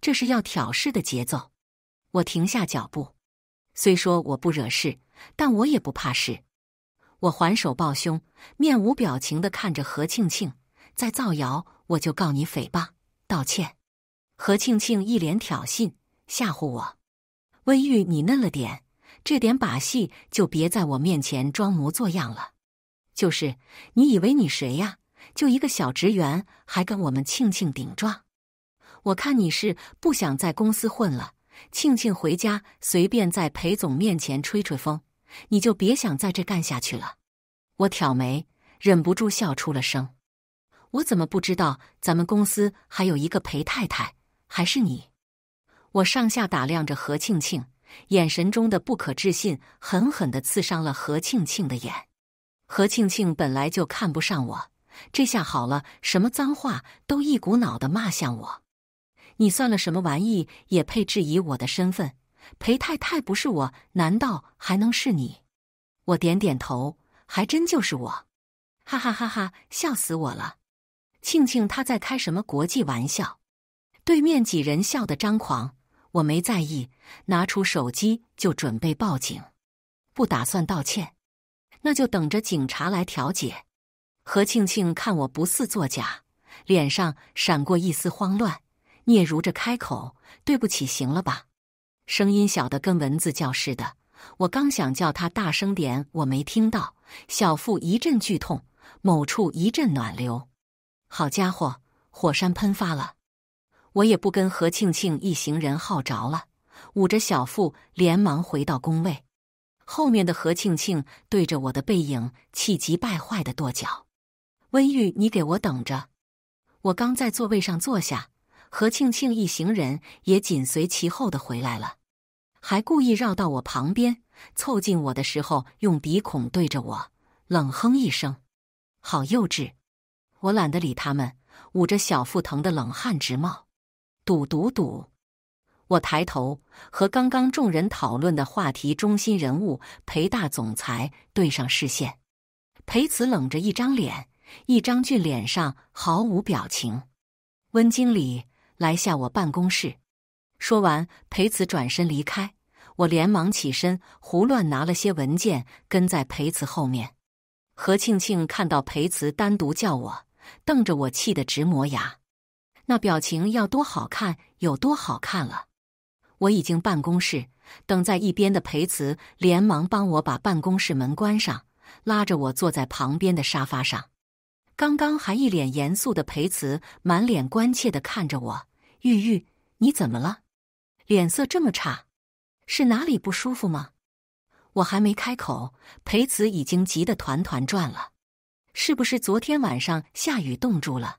这是要挑事的节奏。我停下脚步，虽说我不惹事，但我也不怕事。我还手抱胸，面无表情的看着何庆庆，在造谣我就告你诽谤。道歉。何庆庆一脸挑衅，吓唬我：“温玉，你嫩了点，这点把戏就别在我面前装模作样了。”就是你以为你谁呀？就一个小职员，还跟我们庆庆顶撞？我看你是不想在公司混了。庆庆回家随便在裴总面前吹吹风，你就别想在这干下去了。我挑眉，忍不住笑出了声。我怎么不知道咱们公司还有一个裴太太？还是你？我上下打量着何庆庆，眼神中的不可置信狠狠地刺伤了何庆庆的眼。何庆庆本来就看不上我，这下好了，什么脏话都一股脑的骂向我。你算了什么玩意也配质疑我的身份？裴太太不是我，难道还能是你？我点点头，还真就是我，哈哈哈哈，笑死我了！庆庆他在开什么国际玩笑？对面几人笑得张狂，我没在意，拿出手机就准备报警，不打算道歉，那就等着警察来调解。何庆庆看我不似作假，脸上闪过一丝慌乱。嗫嚅着开口：“对不起，行了吧？”声音小的跟蚊子叫似的。我刚想叫他大声点，我没听到，小腹一阵剧痛，某处一阵暖流。好家伙，火山喷发了！我也不跟何庆庆一行人耗着了，捂着小腹，连忙回到工位。后面的何庆庆对着我的背影气急败坏的跺脚：“温玉，你给我等着！”我刚在座位上坐下。何庆庆一行人也紧随其后的回来了，还故意绕到我旁边，凑近我的时候用鼻孔对着我，冷哼一声：“好幼稚。”我懒得理他们，捂着小腹疼的冷汗直冒。赌赌赌！我抬头和刚刚众人讨论的话题中心人物裴大总裁对上视线，裴慈冷着一张脸，一张俊脸上毫无表情，温经理。来下我办公室。说完，裴慈转身离开。我连忙起身，胡乱拿了些文件，跟在裴慈后面。何庆庆看到裴慈单独叫我，瞪着我，气得直磨牙，那表情要多好看有多好看了。我已经办公室，等在一边的裴慈连忙帮我把办公室门关上，拉着我坐在旁边的沙发上。刚刚还一脸严肃的裴慈，满脸关切地看着我。玉玉，你怎么了？脸色这么差，是哪里不舒服吗？我还没开口，裴慈已经急得团团转了。是不是昨天晚上下雨冻住了？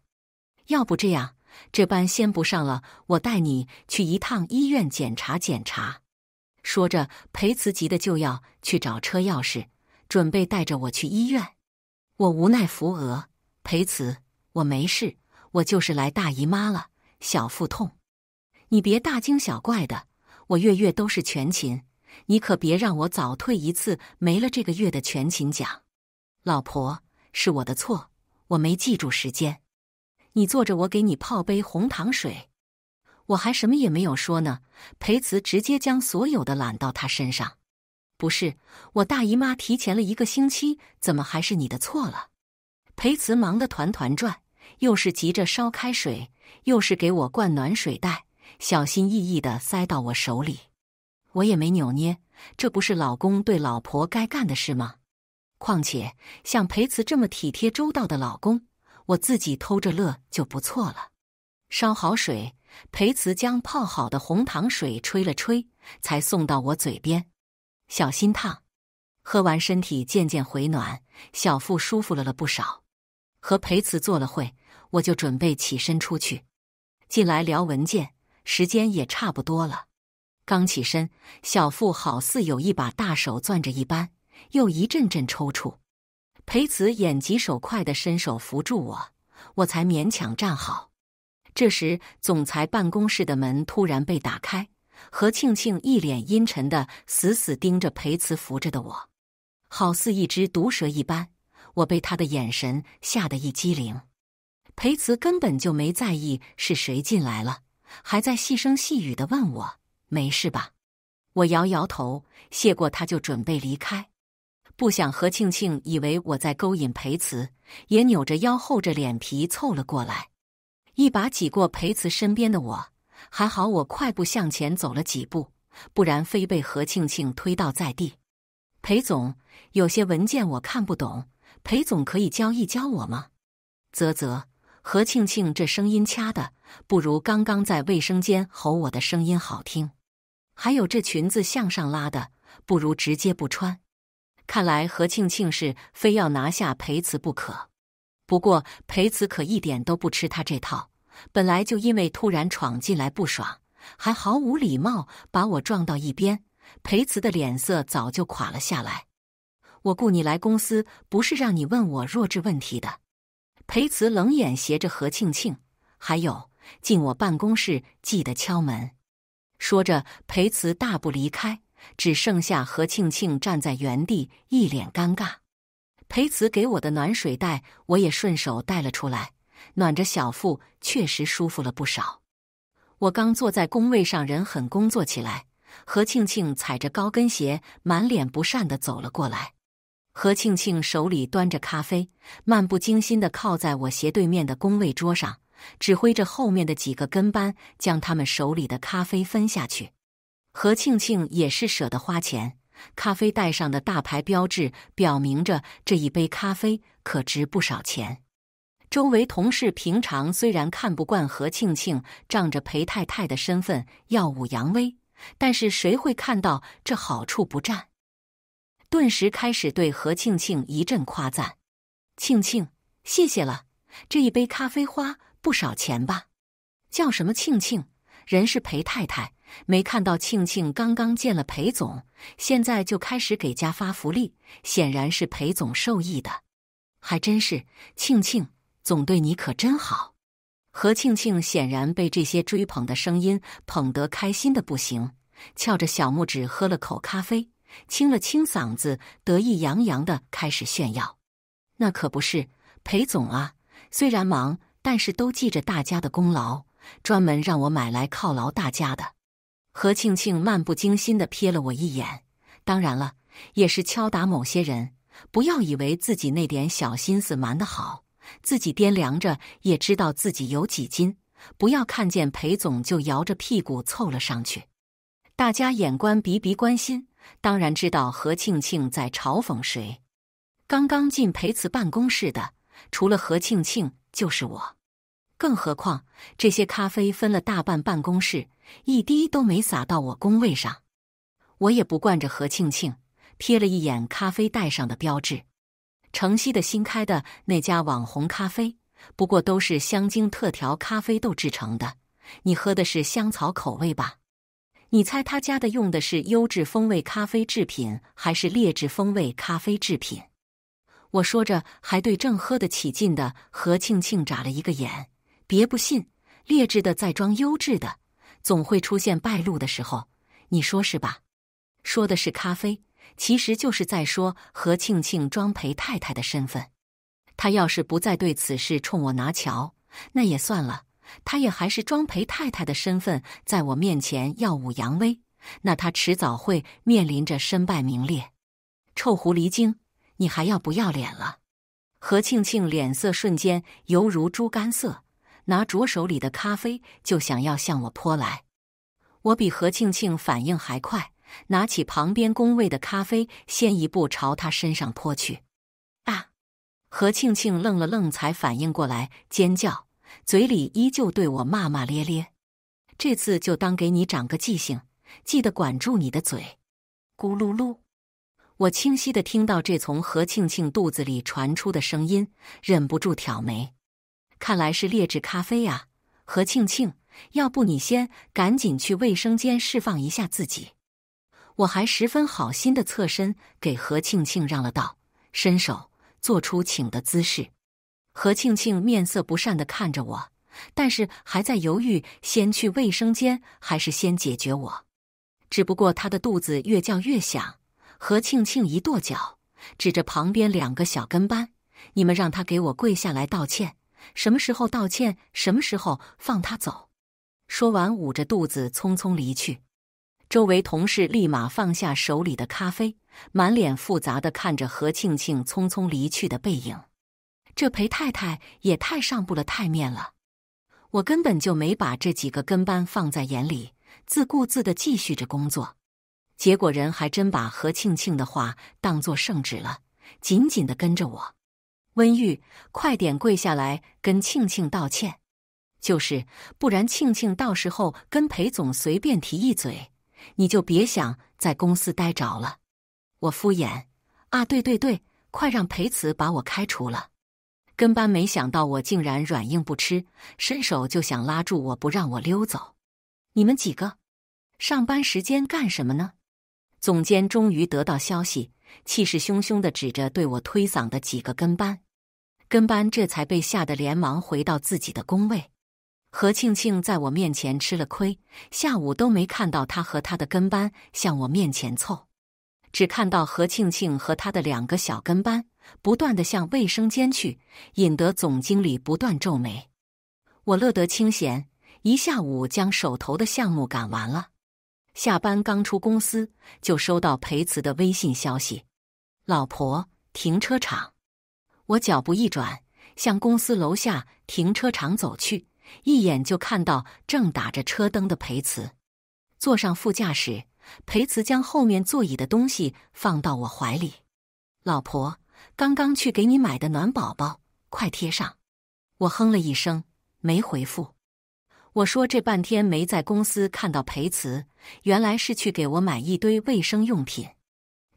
要不这样，这班先不上了，我带你去一趟医院检查检查。说着，裴慈急的就要去找车钥匙，准备带着我去医院。我无奈扶额，裴慈，我没事，我就是来大姨妈了。小腹痛，你别大惊小怪的。我月月都是全勤，你可别让我早退一次没了这个月的全勤奖。老婆，是我的错，我没记住时间。你坐着，我给你泡杯红糖水。我还什么也没有说呢。裴慈直接将所有的揽到他身上。不是，我大姨妈提前了一个星期，怎么还是你的错了？裴慈忙得团团转，又是急着烧开水。又是给我灌暖水袋，小心翼翼地塞到我手里，我也没扭捏，这不是老公对老婆该干的事吗？况且像裴慈这么体贴周到的老公，我自己偷着乐就不错了。烧好水，裴慈将泡好的红糖水吹了吹，才送到我嘴边，小心烫。喝完，身体渐渐回暖，小腹舒服了了不少。和裴慈坐了会。我就准备起身出去，进来聊文件，时间也差不多了。刚起身，小腹好似有一把大手攥着一般，又一阵阵抽搐。裴慈眼疾手快地伸手扶住我，我才勉强站好。这时，总裁办公室的门突然被打开，何庆庆一脸阴沉地死死盯着裴慈扶着的我，好似一只毒蛇一般。我被他的眼神吓得一激灵。裴慈根本就没在意是谁进来了，还在细声细语的问我：“没事吧？”我摇摇头，谢过他，就准备离开。不想何庆庆以为我在勾引裴慈，也扭着腰、厚着脸皮凑了过来，一把挤过裴慈身边的我。还好我快步向前走了几步，不然非被何庆庆推倒在地。裴总，有些文件我看不懂，裴总可以教一教我吗？啧啧。何庆庆这声音掐的不如刚刚在卫生间吼我的声音好听，还有这裙子向上拉的不如直接不穿。看来何庆庆是非要拿下裴慈不可。不过裴慈可一点都不吃他这套，本来就因为突然闯进来不爽，还毫无礼貌把我撞到一边，裴慈的脸色早就垮了下来。我雇你来公司不是让你问我弱智问题的。裴慈冷眼斜着何庆庆，还有进我办公室记得敲门。说着，裴慈大步离开，只剩下何庆庆站在原地，一脸尴尬。裴慈给我的暖水袋，我也顺手带了出来，暖着小腹确实舒服了不少。我刚坐在工位上，人很工作起来，何庆庆踩着高跟鞋，满脸不善的走了过来。何庆庆手里端着咖啡，漫不经心地靠在我斜对面的工位桌上，指挥着后面的几个跟班将他们手里的咖啡分下去。何庆庆也是舍得花钱，咖啡袋上的大牌标志表明着这一杯咖啡可值不少钱。周围同事平常虽然看不惯何庆庆仗着裴太太的身份耀武扬威，但是谁会看到这好处不占？顿时开始对何庆庆一阵夸赞，庆庆，谢谢了，这一杯咖啡花不少钱吧？叫什么庆庆？人是裴太太，没看到庆庆刚刚见了裴总，现在就开始给家发福利，显然是裴总受益的，还真是，庆庆总对你可真好。何庆庆显然被这些追捧的声音捧得开心的不行，翘着小拇指喝了口咖啡。清了清嗓子，得意洋洋的开始炫耀：“那可不是裴总啊！虽然忙，但是都记着大家的功劳，专门让我买来犒劳大家的。”何庆庆漫不经心的瞥了我一眼：“当然了，也是敲打某些人，不要以为自己那点小心思瞒得好，自己掂量着也知道自己有几斤，不要看见裴总就摇着屁股凑了上去。”大家眼观鼻，鼻关心，当然知道何庆庆在嘲讽谁。刚刚进裴慈办公室的，除了何庆庆就是我。更何况这些咖啡分了大半办公室，一滴都没洒到我工位上。我也不惯着何庆庆，瞥了一眼咖啡袋上的标志，城西的新开的那家网红咖啡，不过都是香精特调咖啡豆制成的。你喝的是香草口味吧？你猜他家的用的是优质风味咖啡制品，还是劣质风味咖啡制品？我说着，还对正喝得起劲的何庆庆眨了一个眼。别不信，劣质的在装优质的，总会出现败露的时候。你说是吧？说的是咖啡，其实就是在说何庆庆装陪太太的身份。他要是不再对此事冲我拿桥，那也算了。他也还是庄裴太太的身份，在我面前耀武扬威，那他迟早会面临着身败名裂。臭狐狸精，你还要不要脸了？何庆庆脸色瞬间犹如猪肝色，拿着手里的咖啡就想要向我泼来。我比何庆庆反应还快，拿起旁边工位的咖啡，先一步朝他身上泼去。啊！何庆庆愣了愣，才反应过来，尖叫。嘴里依旧对我骂骂咧咧，这次就当给你长个记性，记得管住你的嘴。咕噜噜，我清晰的听到这从何庆庆肚子里传出的声音，忍不住挑眉，看来是劣质咖啡啊！何庆庆，要不你先赶紧去卫生间释放一下自己？我还十分好心的侧身给何庆庆让了道，伸手做出请的姿势。何庆庆面色不善的看着我，但是还在犹豫，先去卫生间还是先解决我。只不过他的肚子越叫越响。何庆庆一跺脚，指着旁边两个小跟班：“你们让他给我跪下来道歉，什么时候道歉，什么时候放他走。”说完，捂着肚子匆匆离去。周围同事立马放下手里的咖啡，满脸复杂的看着何庆庆匆匆离去的背影。这裴太太也太上不了台面了，我根本就没把这几个跟班放在眼里，自顾自的继续着工作。结果人还真把何庆庆的话当作圣旨了，紧紧的跟着我。温玉，快点跪下来跟庆庆道歉，就是不然庆庆到时候跟裴总随便提一嘴，你就别想在公司待着了。我敷衍啊，对对对，快让裴慈把我开除了。跟班没想到我竟然软硬不吃，伸手就想拉住我，不让我溜走。你们几个，上班时间干什么呢？总监终于得到消息，气势汹汹的指着对我推搡的几个跟班，跟班这才被吓得连忙回到自己的工位。何庆庆在我面前吃了亏，下午都没看到他和他的跟班向我面前凑，只看到何庆庆和他的两个小跟班。不断的向卫生间去，引得总经理不断皱眉。我乐得清闲，一下午将手头的项目赶完了。下班刚出公司，就收到裴慈的微信消息：“老婆，停车场。”我脚步一转，向公司楼下停车场走去，一眼就看到正打着车灯的裴慈。坐上副驾驶，裴慈将后面座椅的东西放到我怀里。老婆。刚刚去给你买的暖宝宝，快贴上！我哼了一声，没回复。我说这半天没在公司看到裴慈，原来是去给我买一堆卫生用品，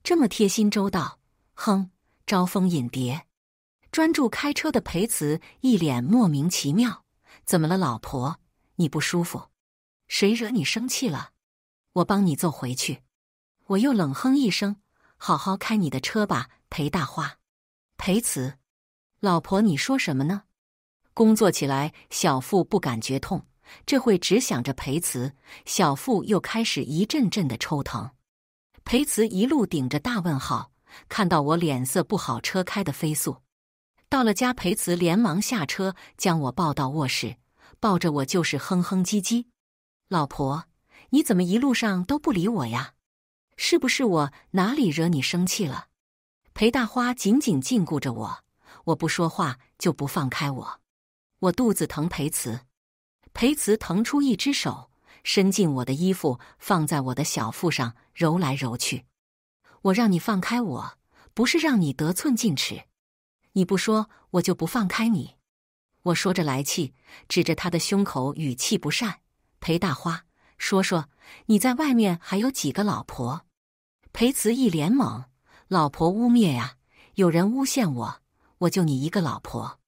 这么贴心周到，哼，招蜂引蝶。专注开车的裴慈一脸莫名其妙：“怎么了，老婆？你不舒服？谁惹你生气了？我帮你揍回去。”我又冷哼一声：“好好开你的车吧，裴大花。”裴慈，老婆，你说什么呢？工作起来，小腹不感觉痛，这会只想着裴慈，小腹又开始一阵阵的抽疼。裴慈一路顶着大问号，看到我脸色不好，车开的飞速，到了家，裴慈连忙下车，将我抱到卧室，抱着我就是哼哼唧唧。老婆，你怎么一路上都不理我呀？是不是我哪里惹你生气了？裴大花紧紧禁锢着我，我不说话就不放开我。我肚子疼，裴慈，裴慈腾出一只手伸进我的衣服，放在我的小腹上揉来揉去。我让你放开我，不是让你得寸进尺。你不说，我就不放开你。我说着来气，指着他的胸口，语气不善。裴大花，说说你在外面还有几个老婆？裴慈一脸懵。老婆污蔑呀！有人诬陷我，我就你一个老婆，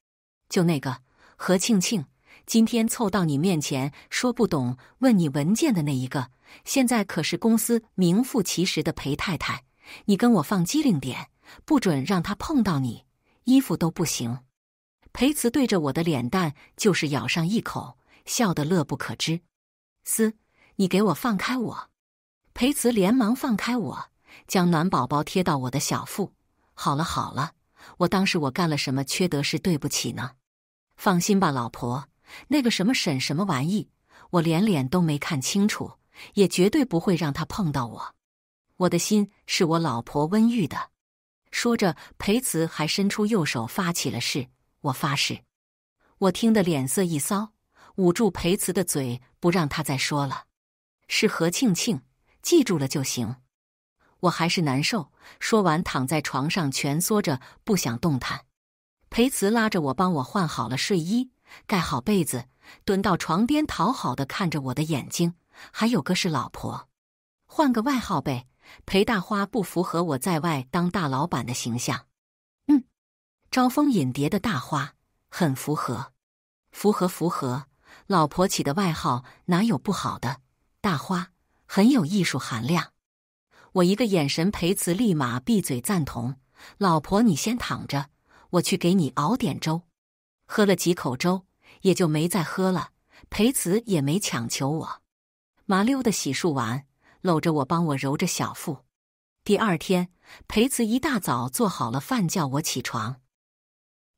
就那个何庆庆，今天凑到你面前说不懂，问你文件的那一个，现在可是公司名副其实的裴太太。你跟我放机灵点，不准让她碰到你，衣服都不行。裴慈对着我的脸蛋就是咬上一口，笑得乐不可支。嘶！你给我放开我！裴慈连忙放开我。将暖宝宝贴到我的小腹。好了好了，我当时我干了什么缺德事？对不起呢。放心吧，老婆，那个什么沈什么玩意，我连脸都没看清楚，也绝对不会让他碰到我。我的心是我老婆温玉的。说着，裴慈还伸出右手发起了誓。我发誓。我听得脸色一骚，捂住裴慈的嘴，不让他再说了。是何庆庆，记住了就行。我还是难受。说完，躺在床上蜷缩着，不想动弹。裴慈拉着我，帮我换好了睡衣，盖好被子，蹲到床边，讨好的看着我的眼睛。还有个是老婆，换个外号呗。裴大花不符合我在外当大老板的形象。嗯，招蜂引蝶的大花很符合，符合符合。老婆起的外号哪有不好的？大花很有艺术含量。我一个眼神，裴慈立马闭嘴赞同。老婆，你先躺着，我去给你熬点粥。喝了几口粥，也就没再喝了。裴慈也没强求我，麻溜的洗漱完，搂着我帮我揉着小腹。第二天，裴慈一大早做好了饭，叫我起床。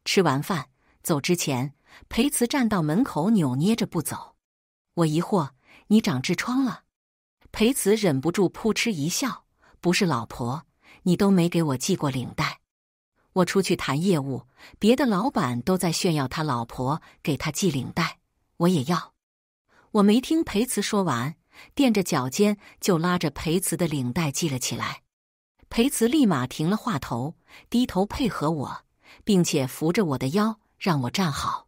吃完饭，走之前，裴慈站到门口扭捏着不走。我疑惑：“你长痔疮了？”裴慈忍不住扑哧一笑。不是老婆，你都没给我系过领带。我出去谈业务，别的老板都在炫耀他老婆给他系领带，我也要。我没听裴慈说完，垫着脚尖就拉着裴慈的领带系了起来。裴慈立马停了话头，低头配合我，并且扶着我的腰让我站好。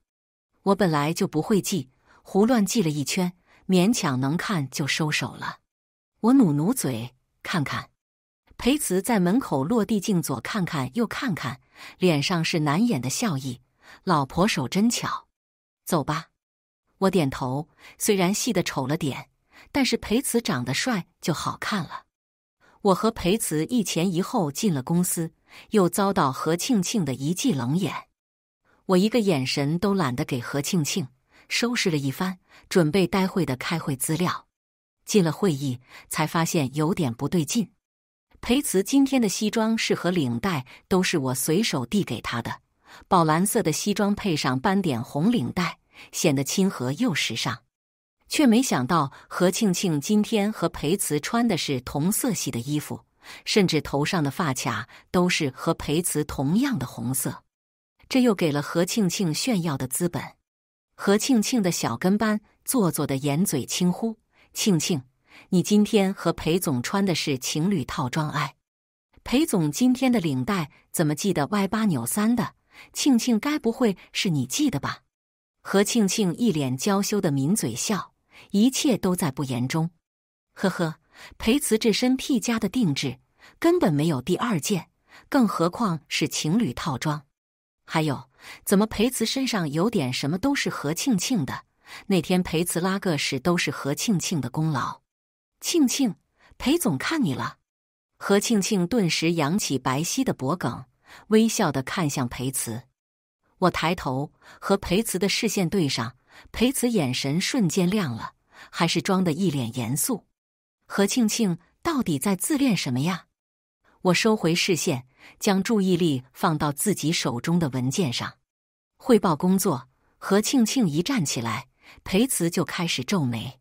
我本来就不会系，胡乱系了一圈，勉强能看就收手了。我努努嘴，看看。裴慈在门口落地镜左看看右看看，脸上是难掩的笑意。老婆手真巧，走吧。我点头，虽然细的丑了点，但是裴慈长得帅就好看了。我和裴慈一前一后进了公司，又遭到何庆庆的一记冷眼。我一个眼神都懒得给何庆庆。收拾了一番，准备待会的开会资料。进了会议，才发现有点不对劲。裴慈今天的西装是和领带都是我随手递给他的，宝蓝色的西装配上斑点红领带，显得亲和又时尚。却没想到何庆庆今天和裴慈穿的是同色系的衣服，甚至头上的发卡都是和裴慈同样的红色，这又给了何庆庆炫耀的资本。何庆庆的小跟班做作的掩嘴轻呼：“庆庆。”你今天和裴总穿的是情侣套装哎，裴总今天的领带怎么系得歪八扭三的？庆庆该不会是你系的吧？何庆庆一脸娇羞的抿嘴笑，一切都在不言中。呵呵，裴慈这身屁家的定制根本没有第二件，更何况是情侣套装。还有，怎么裴慈身上有点什么都是何庆庆的？那天裴慈拉个屎都是何庆庆的功劳。庆庆，裴总看你了。何庆庆顿时扬起白皙的脖梗，微笑的看向裴慈。我抬头和裴慈的视线对上，裴慈眼神瞬间亮了，还是装的一脸严肃。何庆庆到底在自恋什么呀？我收回视线，将注意力放到自己手中的文件上，汇报工作。何庆庆一站起来，裴慈就开始皱眉。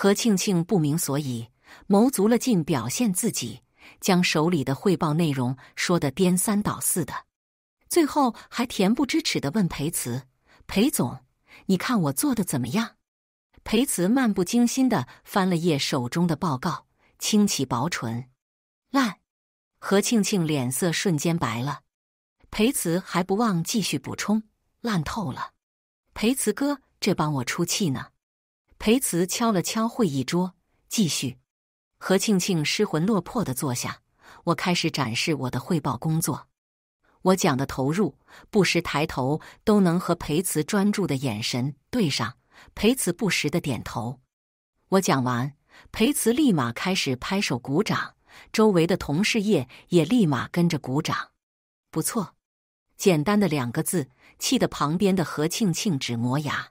何庆庆不明所以，谋足了劲表现自己，将手里的汇报内容说的颠三倒四的，最后还恬不知耻的问裴慈：“裴总，你看我做的怎么样？”裴慈漫不经心的翻了页手中的报告，轻启薄唇：“烂。”何庆庆脸色瞬间白了。裴慈还不忘继续补充：“烂透了，裴慈哥，这帮我出气呢。”裴慈敲了敲会议桌，继续。何庆庆失魂落魄的坐下。我开始展示我的汇报工作。我讲的投入，不时抬头都能和裴慈专注的眼神对上。裴慈不时的点头。我讲完，裴慈立马开始拍手鼓掌，周围的同事业也立马跟着鼓掌。不错，简单的两个字，气得旁边的何庆庆只磨牙。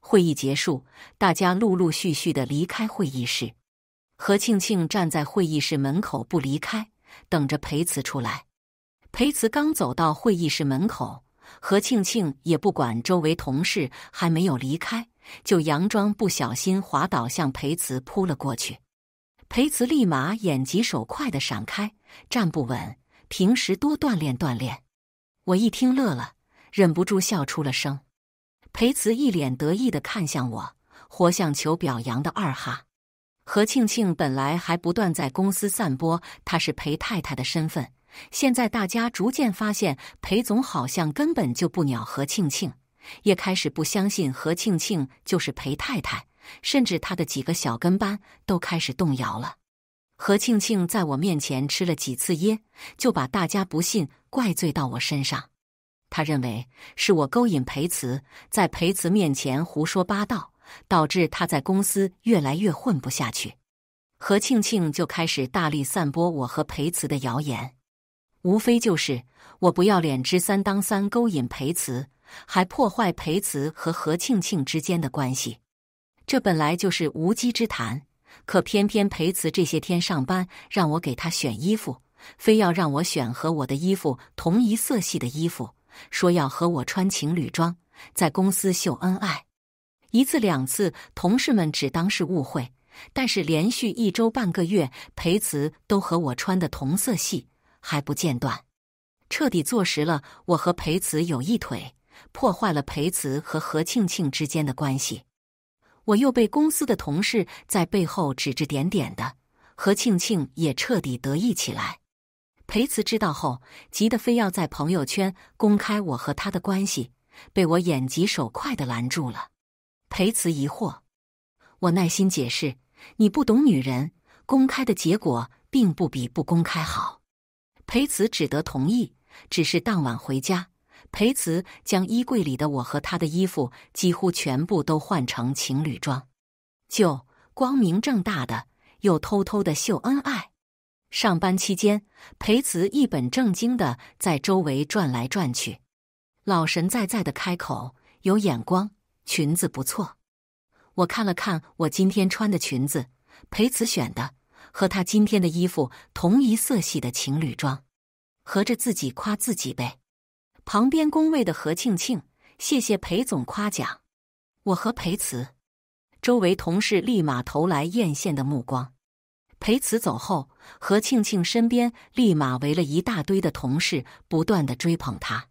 会议结束，大家陆陆续续的离开会议室。何庆庆站在会议室门口不离开，等着裴慈出来。裴慈刚走到会议室门口，何庆庆也不管周围同事还没有离开，就佯装不小心滑倒，向裴慈扑了过去。裴慈立马眼疾手快的闪开，站不稳，平时多锻炼锻炼。我一听乐了，忍不住笑出了声。裴慈一脸得意的看向我，活像求表扬的二哈。何庆庆本来还不断在公司散播她是裴太太的身份，现在大家逐渐发现裴总好像根本就不鸟何庆庆，也开始不相信何庆庆就是裴太太，甚至他的几个小跟班都开始动摇了。何庆庆在我面前吃了几次噎，就把大家不信怪罪到我身上。他认为是我勾引裴慈，在裴慈面前胡说八道，导致他在公司越来越混不下去。何庆庆就开始大力散播我和裴慈的谣言，无非就是我不要脸，之三当三勾引裴慈，还破坏裴慈和何庆庆之间的关系。这本来就是无稽之谈，可偏偏裴慈这些天上班让我给他选衣服，非要让我选和我的衣服同一色系的衣服。说要和我穿情侣装，在公司秀恩爱，一次两次，同事们只当是误会。但是连续一周半个月，裴慈都和我穿的同色系，还不间断，彻底坐实了我和裴慈有一腿，破坏了裴慈和何庆庆之间的关系。我又被公司的同事在背后指指点点的，何庆庆也彻底得意起来。裴慈知道后，急得非要在朋友圈公开我和他的关系，被我眼疾手快的拦住了。裴慈疑惑，我耐心解释：“你不懂女人，公开的结果并不比不公开好。”裴慈只得同意，只是当晚回家，裴慈将衣柜里的我和他的衣服几乎全部都换成情侣装，就光明正大的又偷偷的秀恩爱。上班期间，裴慈一本正经的在周围转来转去，老神在在的开口：“有眼光，裙子不错。”我看了看我今天穿的裙子，裴慈选的和他今天的衣服同一色系的情侣装，合着自己夸自己呗。旁边工位的何庆庆：“谢谢裴总夸奖。”我和裴慈，周围同事立马投来艳羡的目光。裴慈走后，何庆庆身边立马围了一大堆的同事，不断的追捧他。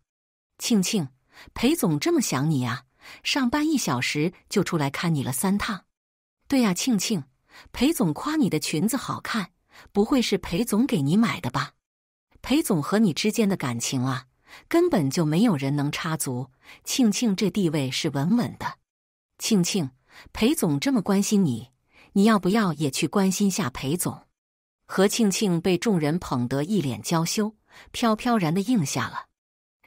庆庆，裴总这么想你啊！上班一小时就出来看你了三趟。对呀，庆庆，裴总夸你的裙子好看，不会是裴总给你买的吧？裴总和你之间的感情啊，根本就没有人能插足。庆庆这地位是稳稳的。庆庆，裴总这么关心你。你要不要也去关心下裴总？何庆庆被众人捧得一脸娇羞，飘飘然的应下了，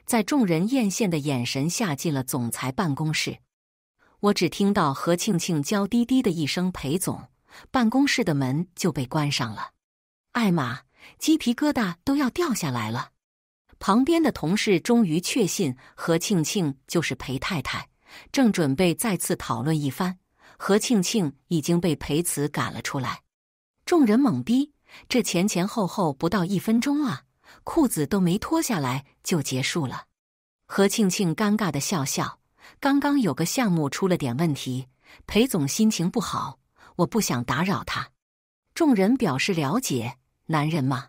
在众人艳羡的眼神下进了总裁办公室。我只听到何庆庆娇滴滴的一声“裴总”，办公室的门就被关上了。艾玛，鸡皮疙瘩都要掉下来了！旁边的同事终于确信何庆庆就是裴太太，正准备再次讨论一番。何庆庆已经被裴慈赶了出来，众人懵逼。这前前后后不到一分钟啊，裤子都没脱下来就结束了。何庆庆尴尬的笑笑：“刚刚有个项目出了点问题，裴总心情不好，我不想打扰他。”众人表示了解。男人嘛，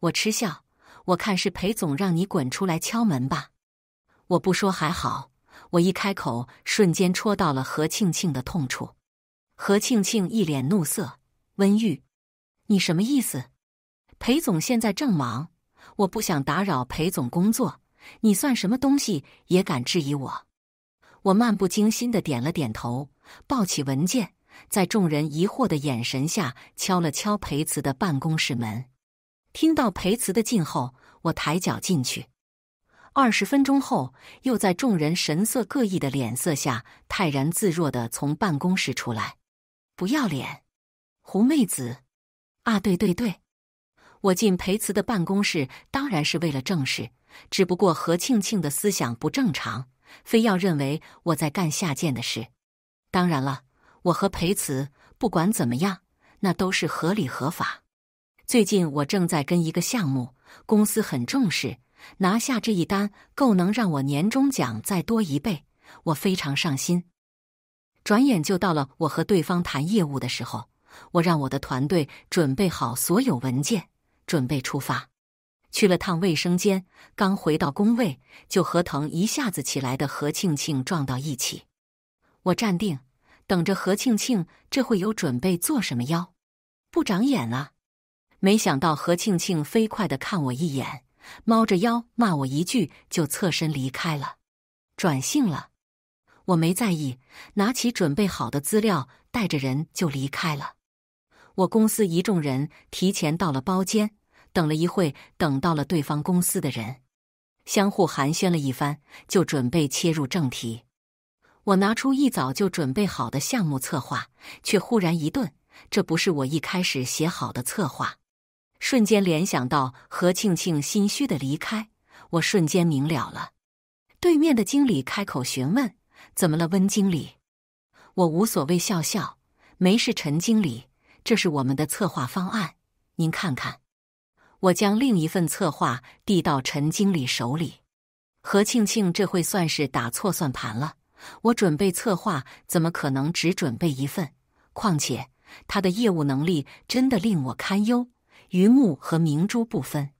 我嗤笑：“我看是裴总让你滚出来敲门吧？我不说还好。”我一开口，瞬间戳到了何庆庆的痛处。何庆庆一脸怒色：“温玉，你什么意思？裴总现在正忙，我不想打扰裴总工作。你算什么东西，也敢质疑我？”我漫不经心的点了点头，抱起文件，在众人疑惑的眼神下敲了敲裴慈的办公室门。听到裴慈的进后，我抬脚进去。二十分钟后，又在众人神色各异的脸色下，泰然自若的从办公室出来。不要脸，胡妹子！啊，对对对，我进裴慈的办公室当然是为了正事，只不过何庆庆的思想不正常，非要认为我在干下贱的事。当然了，我和裴慈不管怎么样，那都是合理合法。最近我正在跟一个项目，公司很重视。拿下这一单，够能让我年终奖再多一倍，我非常上心。转眼就到了我和对方谈业务的时候，我让我的团队准备好所有文件，准备出发。去了趟卫生间，刚回到工位，就和腾一下子起来的何庆庆撞到一起。我站定，等着何庆庆，这会有准备做什么妖？不长眼啊！没想到何庆庆飞快地看我一眼。猫着腰骂我一句，就侧身离开了。转性了，我没在意，拿起准备好的资料，带着人就离开了。我公司一众人提前到了包间，等了一会，等到了对方公司的人，相互寒暄了一番，就准备切入正题。我拿出一早就准备好的项目策划，却忽然一顿，这不是我一开始写好的策划。瞬间联想到何庆庆心虚的离开，我瞬间明了了。对面的经理开口询问：“怎么了，温经理？”我无所谓，笑笑：“没事。”陈经理，这是我们的策划方案，您看看。我将另一份策划递到陈经理手里。何庆庆这会算是打错算盘了。我准备策划，怎么可能只准备一份？况且他的业务能力真的令我堪忧。榆木和明珠不分。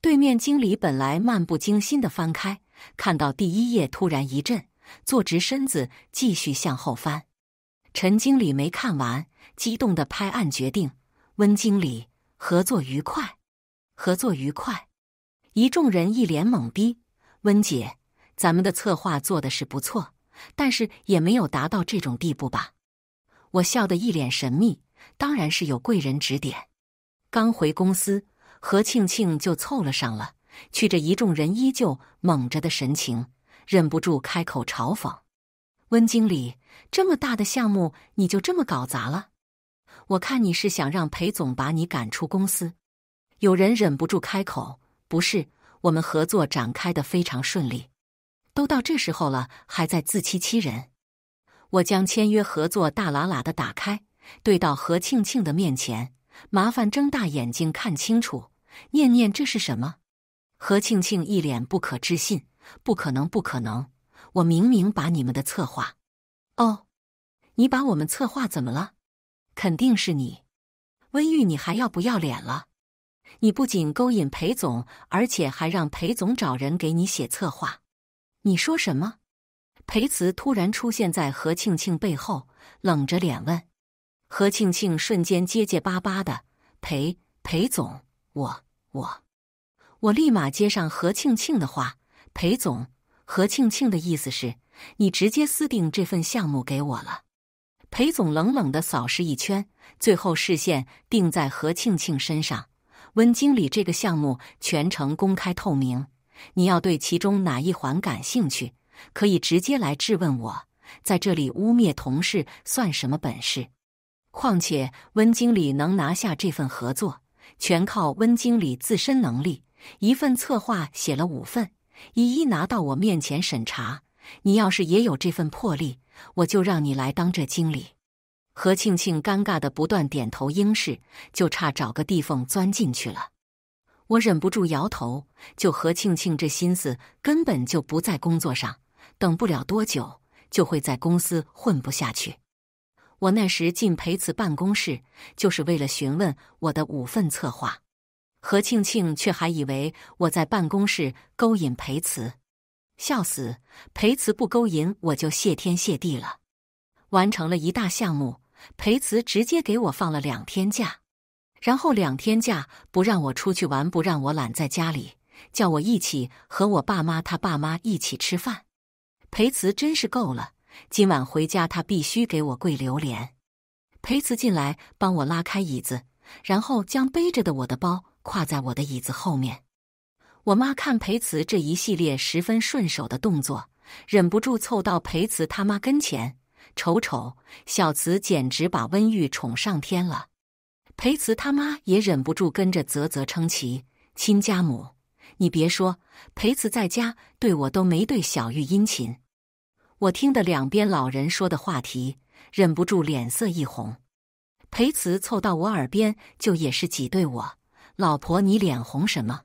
对面经理本来漫不经心的翻开，看到第一页，突然一震，坐直身子，继续向后翻。陈经理没看完，激动的拍案决定：“温经理，合作愉快，合作愉快！”一众人一脸懵逼。温姐，咱们的策划做的是不错，但是也没有达到这种地步吧？我笑得一脸神秘：“当然是有贵人指点。”刚回公司，何庆庆就凑了上了去，这一众人依旧懵着的神情，忍不住开口嘲讽：“温经理，这么大的项目，你就这么搞砸了？我看你是想让裴总把你赶出公司。”有人忍不住开口：“不是，我们合作展开的非常顺利，都到这时候了，还在自欺欺人。”我将签约合作大喇喇的打开，对到何庆庆的面前。麻烦睁大眼睛看清楚，念念这是什么？何庆庆一脸不可置信：“不可能，不可能！我明明把你们的策划……哦，你把我们策划怎么了？肯定是你，温玉，你还要不要脸了？你不仅勾引裴总，而且还让裴总找人给你写策划。你说什么？”裴慈突然出现在何庆庆背后，冷着脸问。何庆庆瞬间结结巴巴的：“裴裴总，我我我立马接上何庆庆的话。裴总，何庆庆的意思是你直接私定这份项目给我了。”裴总冷冷的扫视一圈，最后视线定在何庆庆身上。温经理，这个项目全程公开透明，你要对其中哪一环感兴趣，可以直接来质问我，在这里污蔑同事算什么本事？况且温经理能拿下这份合作，全靠温经理自身能力。一份策划写了五份，一一拿到我面前审查。你要是也有这份魄力，我就让你来当这经理。何庆庆尴尬的不断点头应是，就差找个地缝钻进去了。我忍不住摇头，就何庆庆这心思根本就不在工作上，等不了多久就会在公司混不下去。我那时进裴慈办公室，就是为了询问我的五份策划。何庆庆却还以为我在办公室勾引裴慈，笑死！裴慈不勾引我就谢天谢地了。完成了一大项目，裴慈直接给我放了两天假，然后两天假不让我出去玩，不让我懒在家里，叫我一起和我爸妈他爸妈一起吃饭。裴慈真是够了。今晚回家，他必须给我跪榴莲。裴慈进来，帮我拉开椅子，然后将背着的我的包挎在我的椅子后面。我妈看裴慈这一系列十分顺手的动作，忍不住凑到裴慈他妈跟前，瞅瞅小慈，简直把温玉宠上天了。裴慈他妈也忍不住跟着啧啧称奇：“亲家母，你别说，裴慈在家对我都没对小玉殷勤。”我听得两边老人说的话题，忍不住脸色一红。裴慈凑到我耳边，就也是挤兑我：“老婆，你脸红什么？”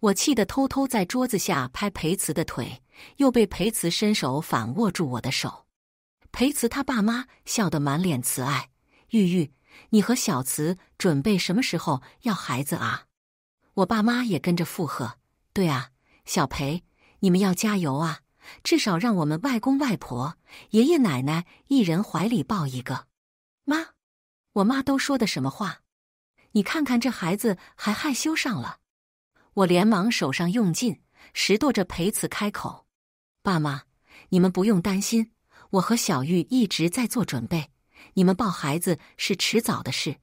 我气得偷偷在桌子下拍裴慈的腿，又被裴慈伸手反握住我的手。裴慈他爸妈笑得满脸慈爱：“玉玉，你和小慈准备什么时候要孩子啊？”我爸妈也跟着附和：“对啊，小裴，你们要加油啊！”至少让我们外公外婆、爷爷奶奶一人怀里抱一个。妈，我妈都说的什么话？你看看这孩子还害羞上了。我连忙手上用劲，拾掇着裴慈开口：“爸妈，你们不用担心，我和小玉一直在做准备，你们抱孩子是迟早的事。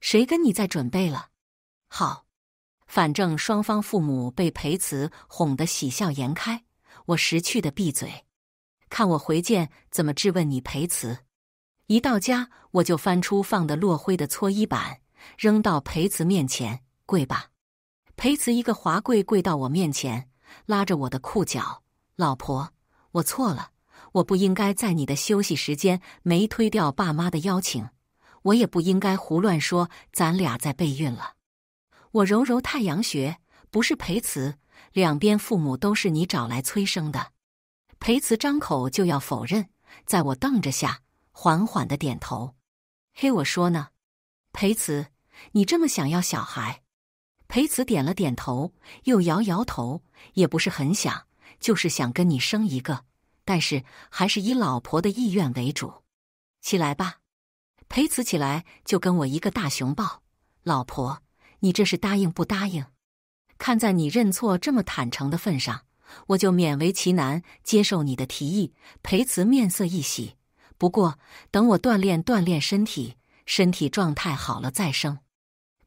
谁跟你在准备了？好，反正双方父母被裴慈哄得喜笑颜开。”我识趣的闭嘴，看我回见怎么质问你裴慈。一到家，我就翻出放的落灰的搓衣板，扔到裴慈面前跪吧。裴慈一个滑跪跪到我面前，拉着我的裤脚：“老婆，我错了，我不应该在你的休息时间没推掉爸妈的邀请，我也不应该胡乱说咱俩在备孕了。”我揉揉太阳穴，不是裴慈。两边父母都是你找来催生的，裴慈张口就要否认，在我瞪着下，缓缓的点头。嘿，我说呢，裴慈，你这么想要小孩？裴慈点了点头，又摇摇头，也不是很想，就是想跟你生一个，但是还是以老婆的意愿为主。起来吧，裴慈，起来就跟我一个大熊抱。老婆，你这是答应不答应？看在你认错这么坦诚的份上，我就勉为其难接受你的提议。裴慈面色一喜，不过等我锻炼锻炼身体，身体状态好了再生。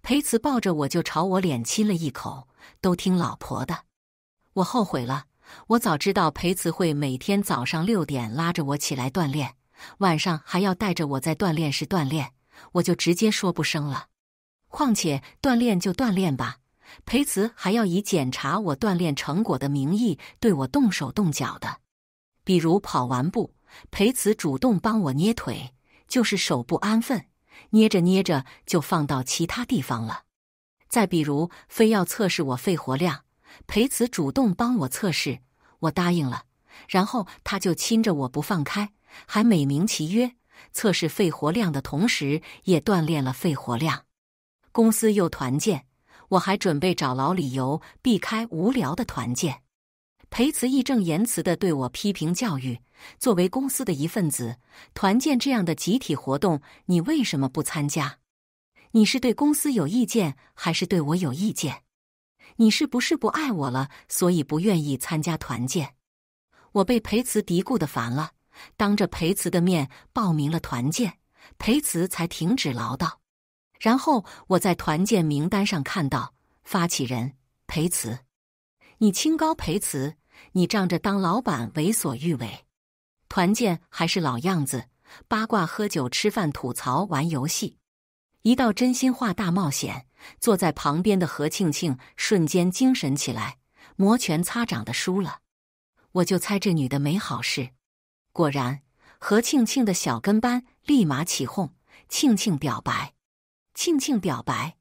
裴慈抱着我就朝我脸亲了一口，都听老婆的。我后悔了，我早知道裴慈会每天早上六点拉着我起来锻炼，晚上还要带着我在锻炼室锻炼，我就直接说不生了。况且锻炼就锻炼吧。裴慈还要以检查我锻炼成果的名义对我动手动脚的，比如跑完步，裴慈主动帮我捏腿，就是手不安分，捏着捏着就放到其他地方了。再比如非要测试我肺活量，裴慈主动帮我测试，我答应了，然后他就亲着我不放开，还美名其曰测试肺活量的同时也锻炼了肺活量。公司又团建。我还准备找老理由避开无聊的团建，裴慈义正言辞的对我批评教育。作为公司的一份子，团建这样的集体活动，你为什么不参加？你是对公司有意见，还是对我有意见？你是不是不爱我了，所以不愿意参加团建？我被裴慈嘀咕的烦了，当着裴慈的面报名了团建，裴慈才停止唠叨。然后我在团建名单上看到发起人裴慈，你清高裴慈，你仗着当老板为所欲为，团建还是老样子，八卦、喝酒、吃饭、吐槽、玩游戏。一到真心话大冒险，坐在旁边的何庆庆瞬间精神起来，摩拳擦掌的输了。我就猜这女的没好事，果然何庆庆的小跟班立马起哄，庆庆表白。庆庆表白，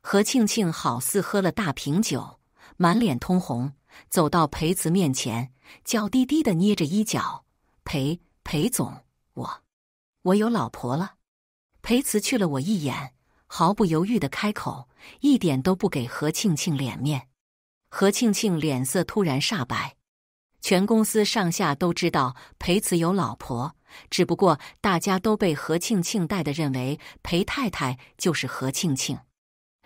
何庆庆好似喝了大瓶酒，满脸通红，走到裴慈面前，娇滴滴的捏着衣角：“裴裴总，我我有老婆了。”裴慈去了我一眼，毫不犹豫的开口，一点都不给何庆庆脸面。何庆庆脸色突然煞白，全公司上下都知道裴慈有老婆。只不过大家都被何庆庆带的认为裴太太就是何庆庆，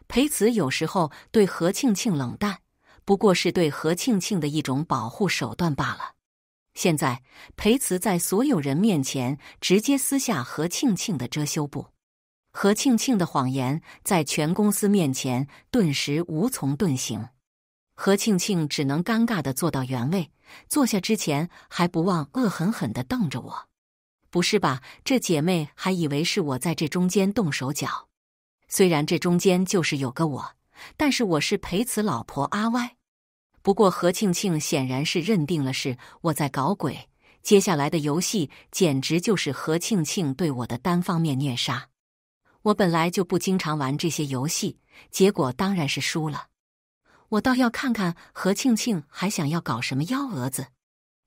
裴慈有时候对何庆庆冷淡，不过是对何庆庆的一种保护手段罢了。现在裴慈在所有人面前直接撕下何庆庆的遮羞布，何庆庆的谎言在全公司面前顿时无从遁形。何庆庆只能尴尬的坐到原位，坐下之前还不忘恶狠狠的瞪着我。不是吧？这姐妹还以为是我在这中间动手脚。虽然这中间就是有个我，但是我是陪此老婆阿歪。不过何庆庆显然是认定了是我在搞鬼。接下来的游戏简直就是何庆庆对我的单方面虐杀。我本来就不经常玩这些游戏，结果当然是输了。我倒要看看何庆庆还想要搞什么幺蛾子。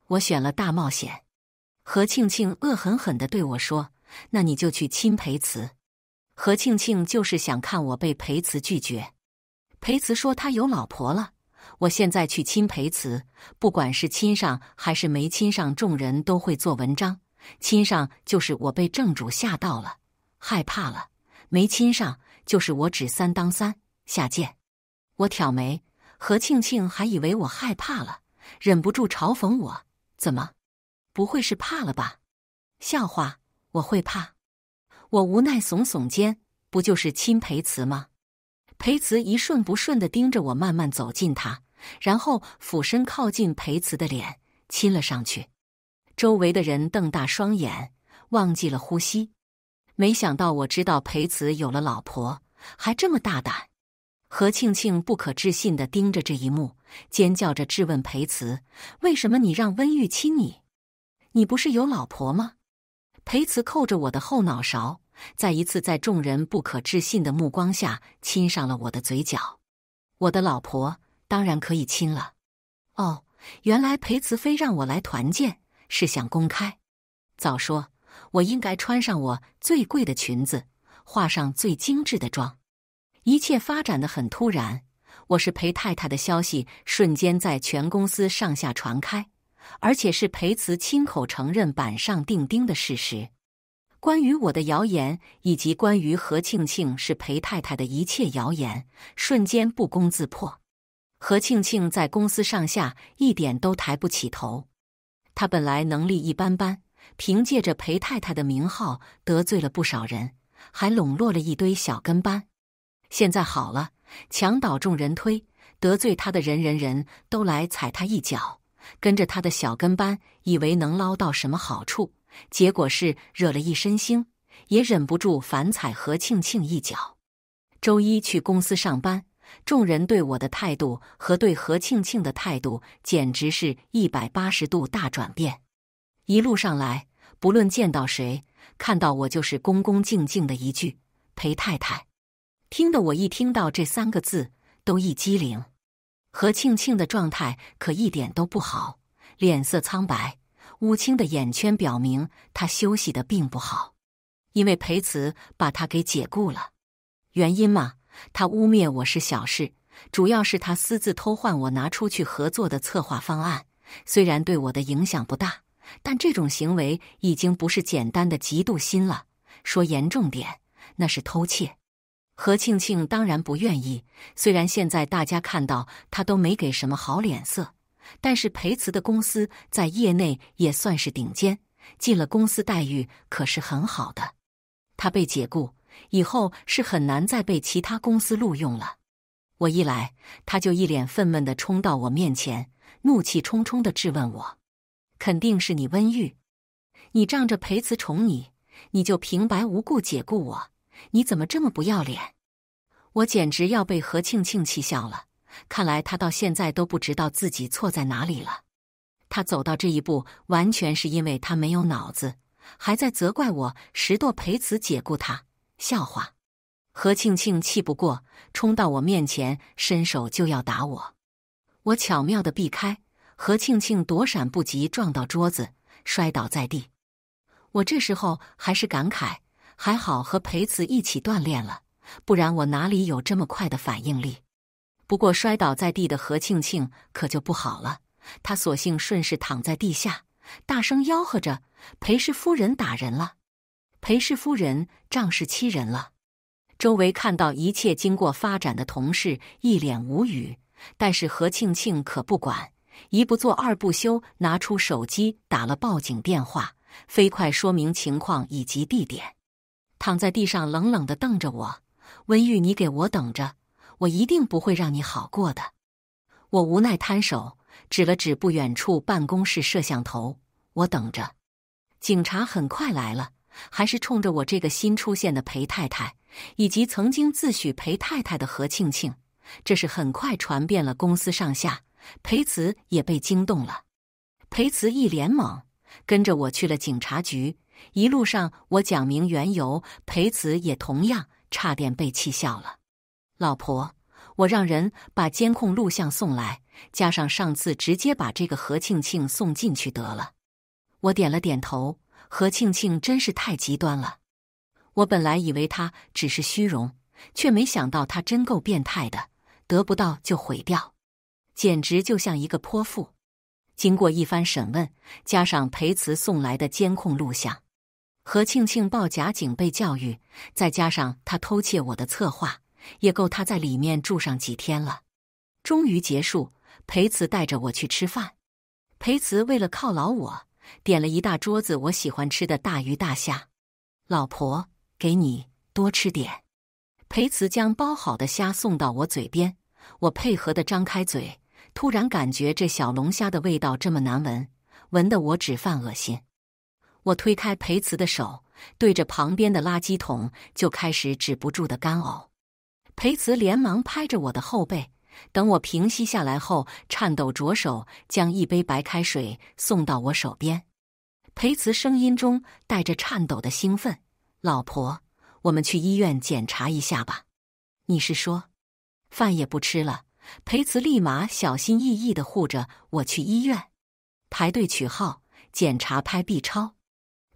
我选了大冒险。何庆庆恶狠狠地对我说：“那你就去亲裴慈。”何庆庆就是想看我被裴慈拒绝。裴慈说他有老婆了。我现在去亲裴慈，不管是亲上还是没亲上，众人都会做文章。亲上就是我被正主吓到了，害怕了；没亲上就是我指三当三，下贱。我挑眉，何庆庆还以为我害怕了，忍不住嘲讽我：“怎么？”不会是怕了吧？笑话，我会怕？我无奈耸耸肩，不就是亲裴慈吗？裴慈一顺不顺的盯着我，慢慢走近他，然后俯身靠近裴慈的脸，亲了上去。周围的人瞪大双眼，忘记了呼吸。没想到我知道裴慈有了老婆，还这么大胆。何庆庆不可置信的盯着这一幕，尖叫着质问裴慈：“为什么你让温玉亲你？”你不是有老婆吗？裴慈扣着我的后脑勺，在一次在众人不可置信的目光下亲上了我的嘴角。我的老婆当然可以亲了。哦，原来裴慈非让我来团建是想公开。早说，我应该穿上我最贵的裙子，画上最精致的妆。一切发展的很突然，我是裴太太的消息瞬间在全公司上下传开。而且是裴慈亲口承认，板上钉钉的事实。关于我的谣言，以及关于何庆庆是裴太太的一切谣言，瞬间不攻自破。何庆庆在公司上下一点都抬不起头。他本来能力一般般，凭借着裴太太的名号得罪了不少人，还笼络了一堆小跟班。现在好了，墙倒众人推，得罪他的人人人都来踩他一脚。跟着他的小跟班，以为能捞到什么好处，结果是惹了一身腥，也忍不住反踩何庆庆一脚。周一去公司上班，众人对我的态度和对何庆庆的态度，简直是一百八十度大转变。一路上来，不论见到谁，看到我就是恭恭敬敬的一句“裴太太”，听得我一听到这三个字都一激灵。何庆庆的状态可一点都不好，脸色苍白，乌青的眼圈表明他休息的并不好。因为裴慈把他给解雇了，原因嘛，他污蔑我是小事，主要是他私自偷换我拿出去合作的策划方案。虽然对我的影响不大，但这种行为已经不是简单的嫉妒心了，说严重点，那是偷窃。何庆庆当然不愿意。虽然现在大家看到他都没给什么好脸色，但是裴慈的公司在业内也算是顶尖，进了公司待遇可是很好的。他被解雇以后是很难再被其他公司录用了。我一来，他就一脸愤懑的冲到我面前，怒气冲冲地质问我：“肯定是你温玉，你仗着裴慈宠你，你就平白无故解雇我！”你怎么这么不要脸！我简直要被何庆庆气笑了。看来他到现在都不知道自己错在哪里了。他走到这一步，完全是因为他没有脑子，还在责怪我石掇陪辞解雇他，笑话！何庆庆气不过，冲到我面前，伸手就要打我。我巧妙的避开，何庆庆躲闪不及，撞到桌子，摔倒在地。我这时候还是感慨。还好和裴慈一起锻炼了，不然我哪里有这么快的反应力？不过摔倒在地的何庆庆可就不好了，他索性顺势躺在地下，大声吆喝着：“裴氏夫人打人了，裴氏夫人仗势欺人了！”周围看到一切经过发展的同事一脸无语，但是何庆庆可不管，一不做二不休，拿出手机打了报警电话，飞快说明情况以及地点。躺在地上，冷冷的瞪着我。温玉，你给我等着，我一定不会让你好过的。我无奈摊手，指了指不远处办公室摄像头，我等着。警察很快来了，还是冲着我这个新出现的裴太太，以及曾经自诩裴太太的何庆庆。这事很快传遍了公司上下，裴慈也被惊动了。裴慈一脸懵，跟着我去了警察局。一路上，我讲明缘由，裴慈也同样差点被气笑了。老婆，我让人把监控录像送来，加上上次直接把这个何庆庆送进去得了。我点了点头。何庆庆真是太极端了。我本来以为他只是虚荣，却没想到他真够变态的，得不到就毁掉，简直就像一个泼妇。经过一番审问，加上裴慈送来的监控录像。何庆庆报假警被教育，再加上他偷窃我的策划，也够他在里面住上几天了。终于结束，裴慈带着我去吃饭。裴慈为了犒劳我，点了一大桌子我喜欢吃的大鱼大虾。老婆，给你多吃点。裴慈将剥好的虾送到我嘴边，我配合的张开嘴。突然感觉这小龙虾的味道这么难闻，闻得我只犯恶心。我推开裴慈的手，对着旁边的垃圾桶就开始止不住的干呕。裴慈连忙拍着我的后背，等我平息下来后，颤抖着手将一杯白开水送到我手边。裴慈声音中带着颤抖的兴奋：“老婆，我们去医院检查一下吧。”“你是说饭也不吃了？”裴慈立马小心翼翼的护着我去医院，排队取号，检查，拍 B 超。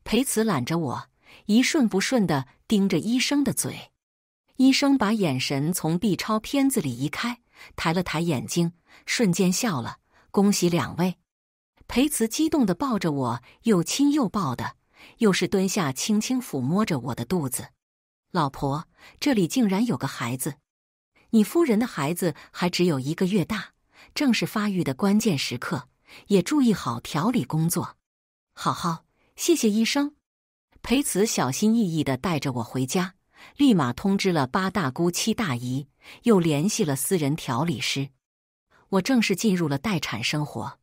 裴慈揽着我，一顺不顺的盯着医生的嘴。医生把眼神从 B 超片子里移开，抬了抬眼睛，瞬间笑了：“恭喜两位！”裴慈激动的抱着我，又亲又抱的，又是蹲下轻轻抚摸着我的肚子。老婆，这里竟然有个孩子！你夫人的孩子还只有一个月大，正是发育的关键时刻，也注意好调理工作，好好。谢谢医生，裴慈小心翼翼地带着我回家，立马通知了八大姑七大姨，又联系了私人调理师，我正式进入了待产生活。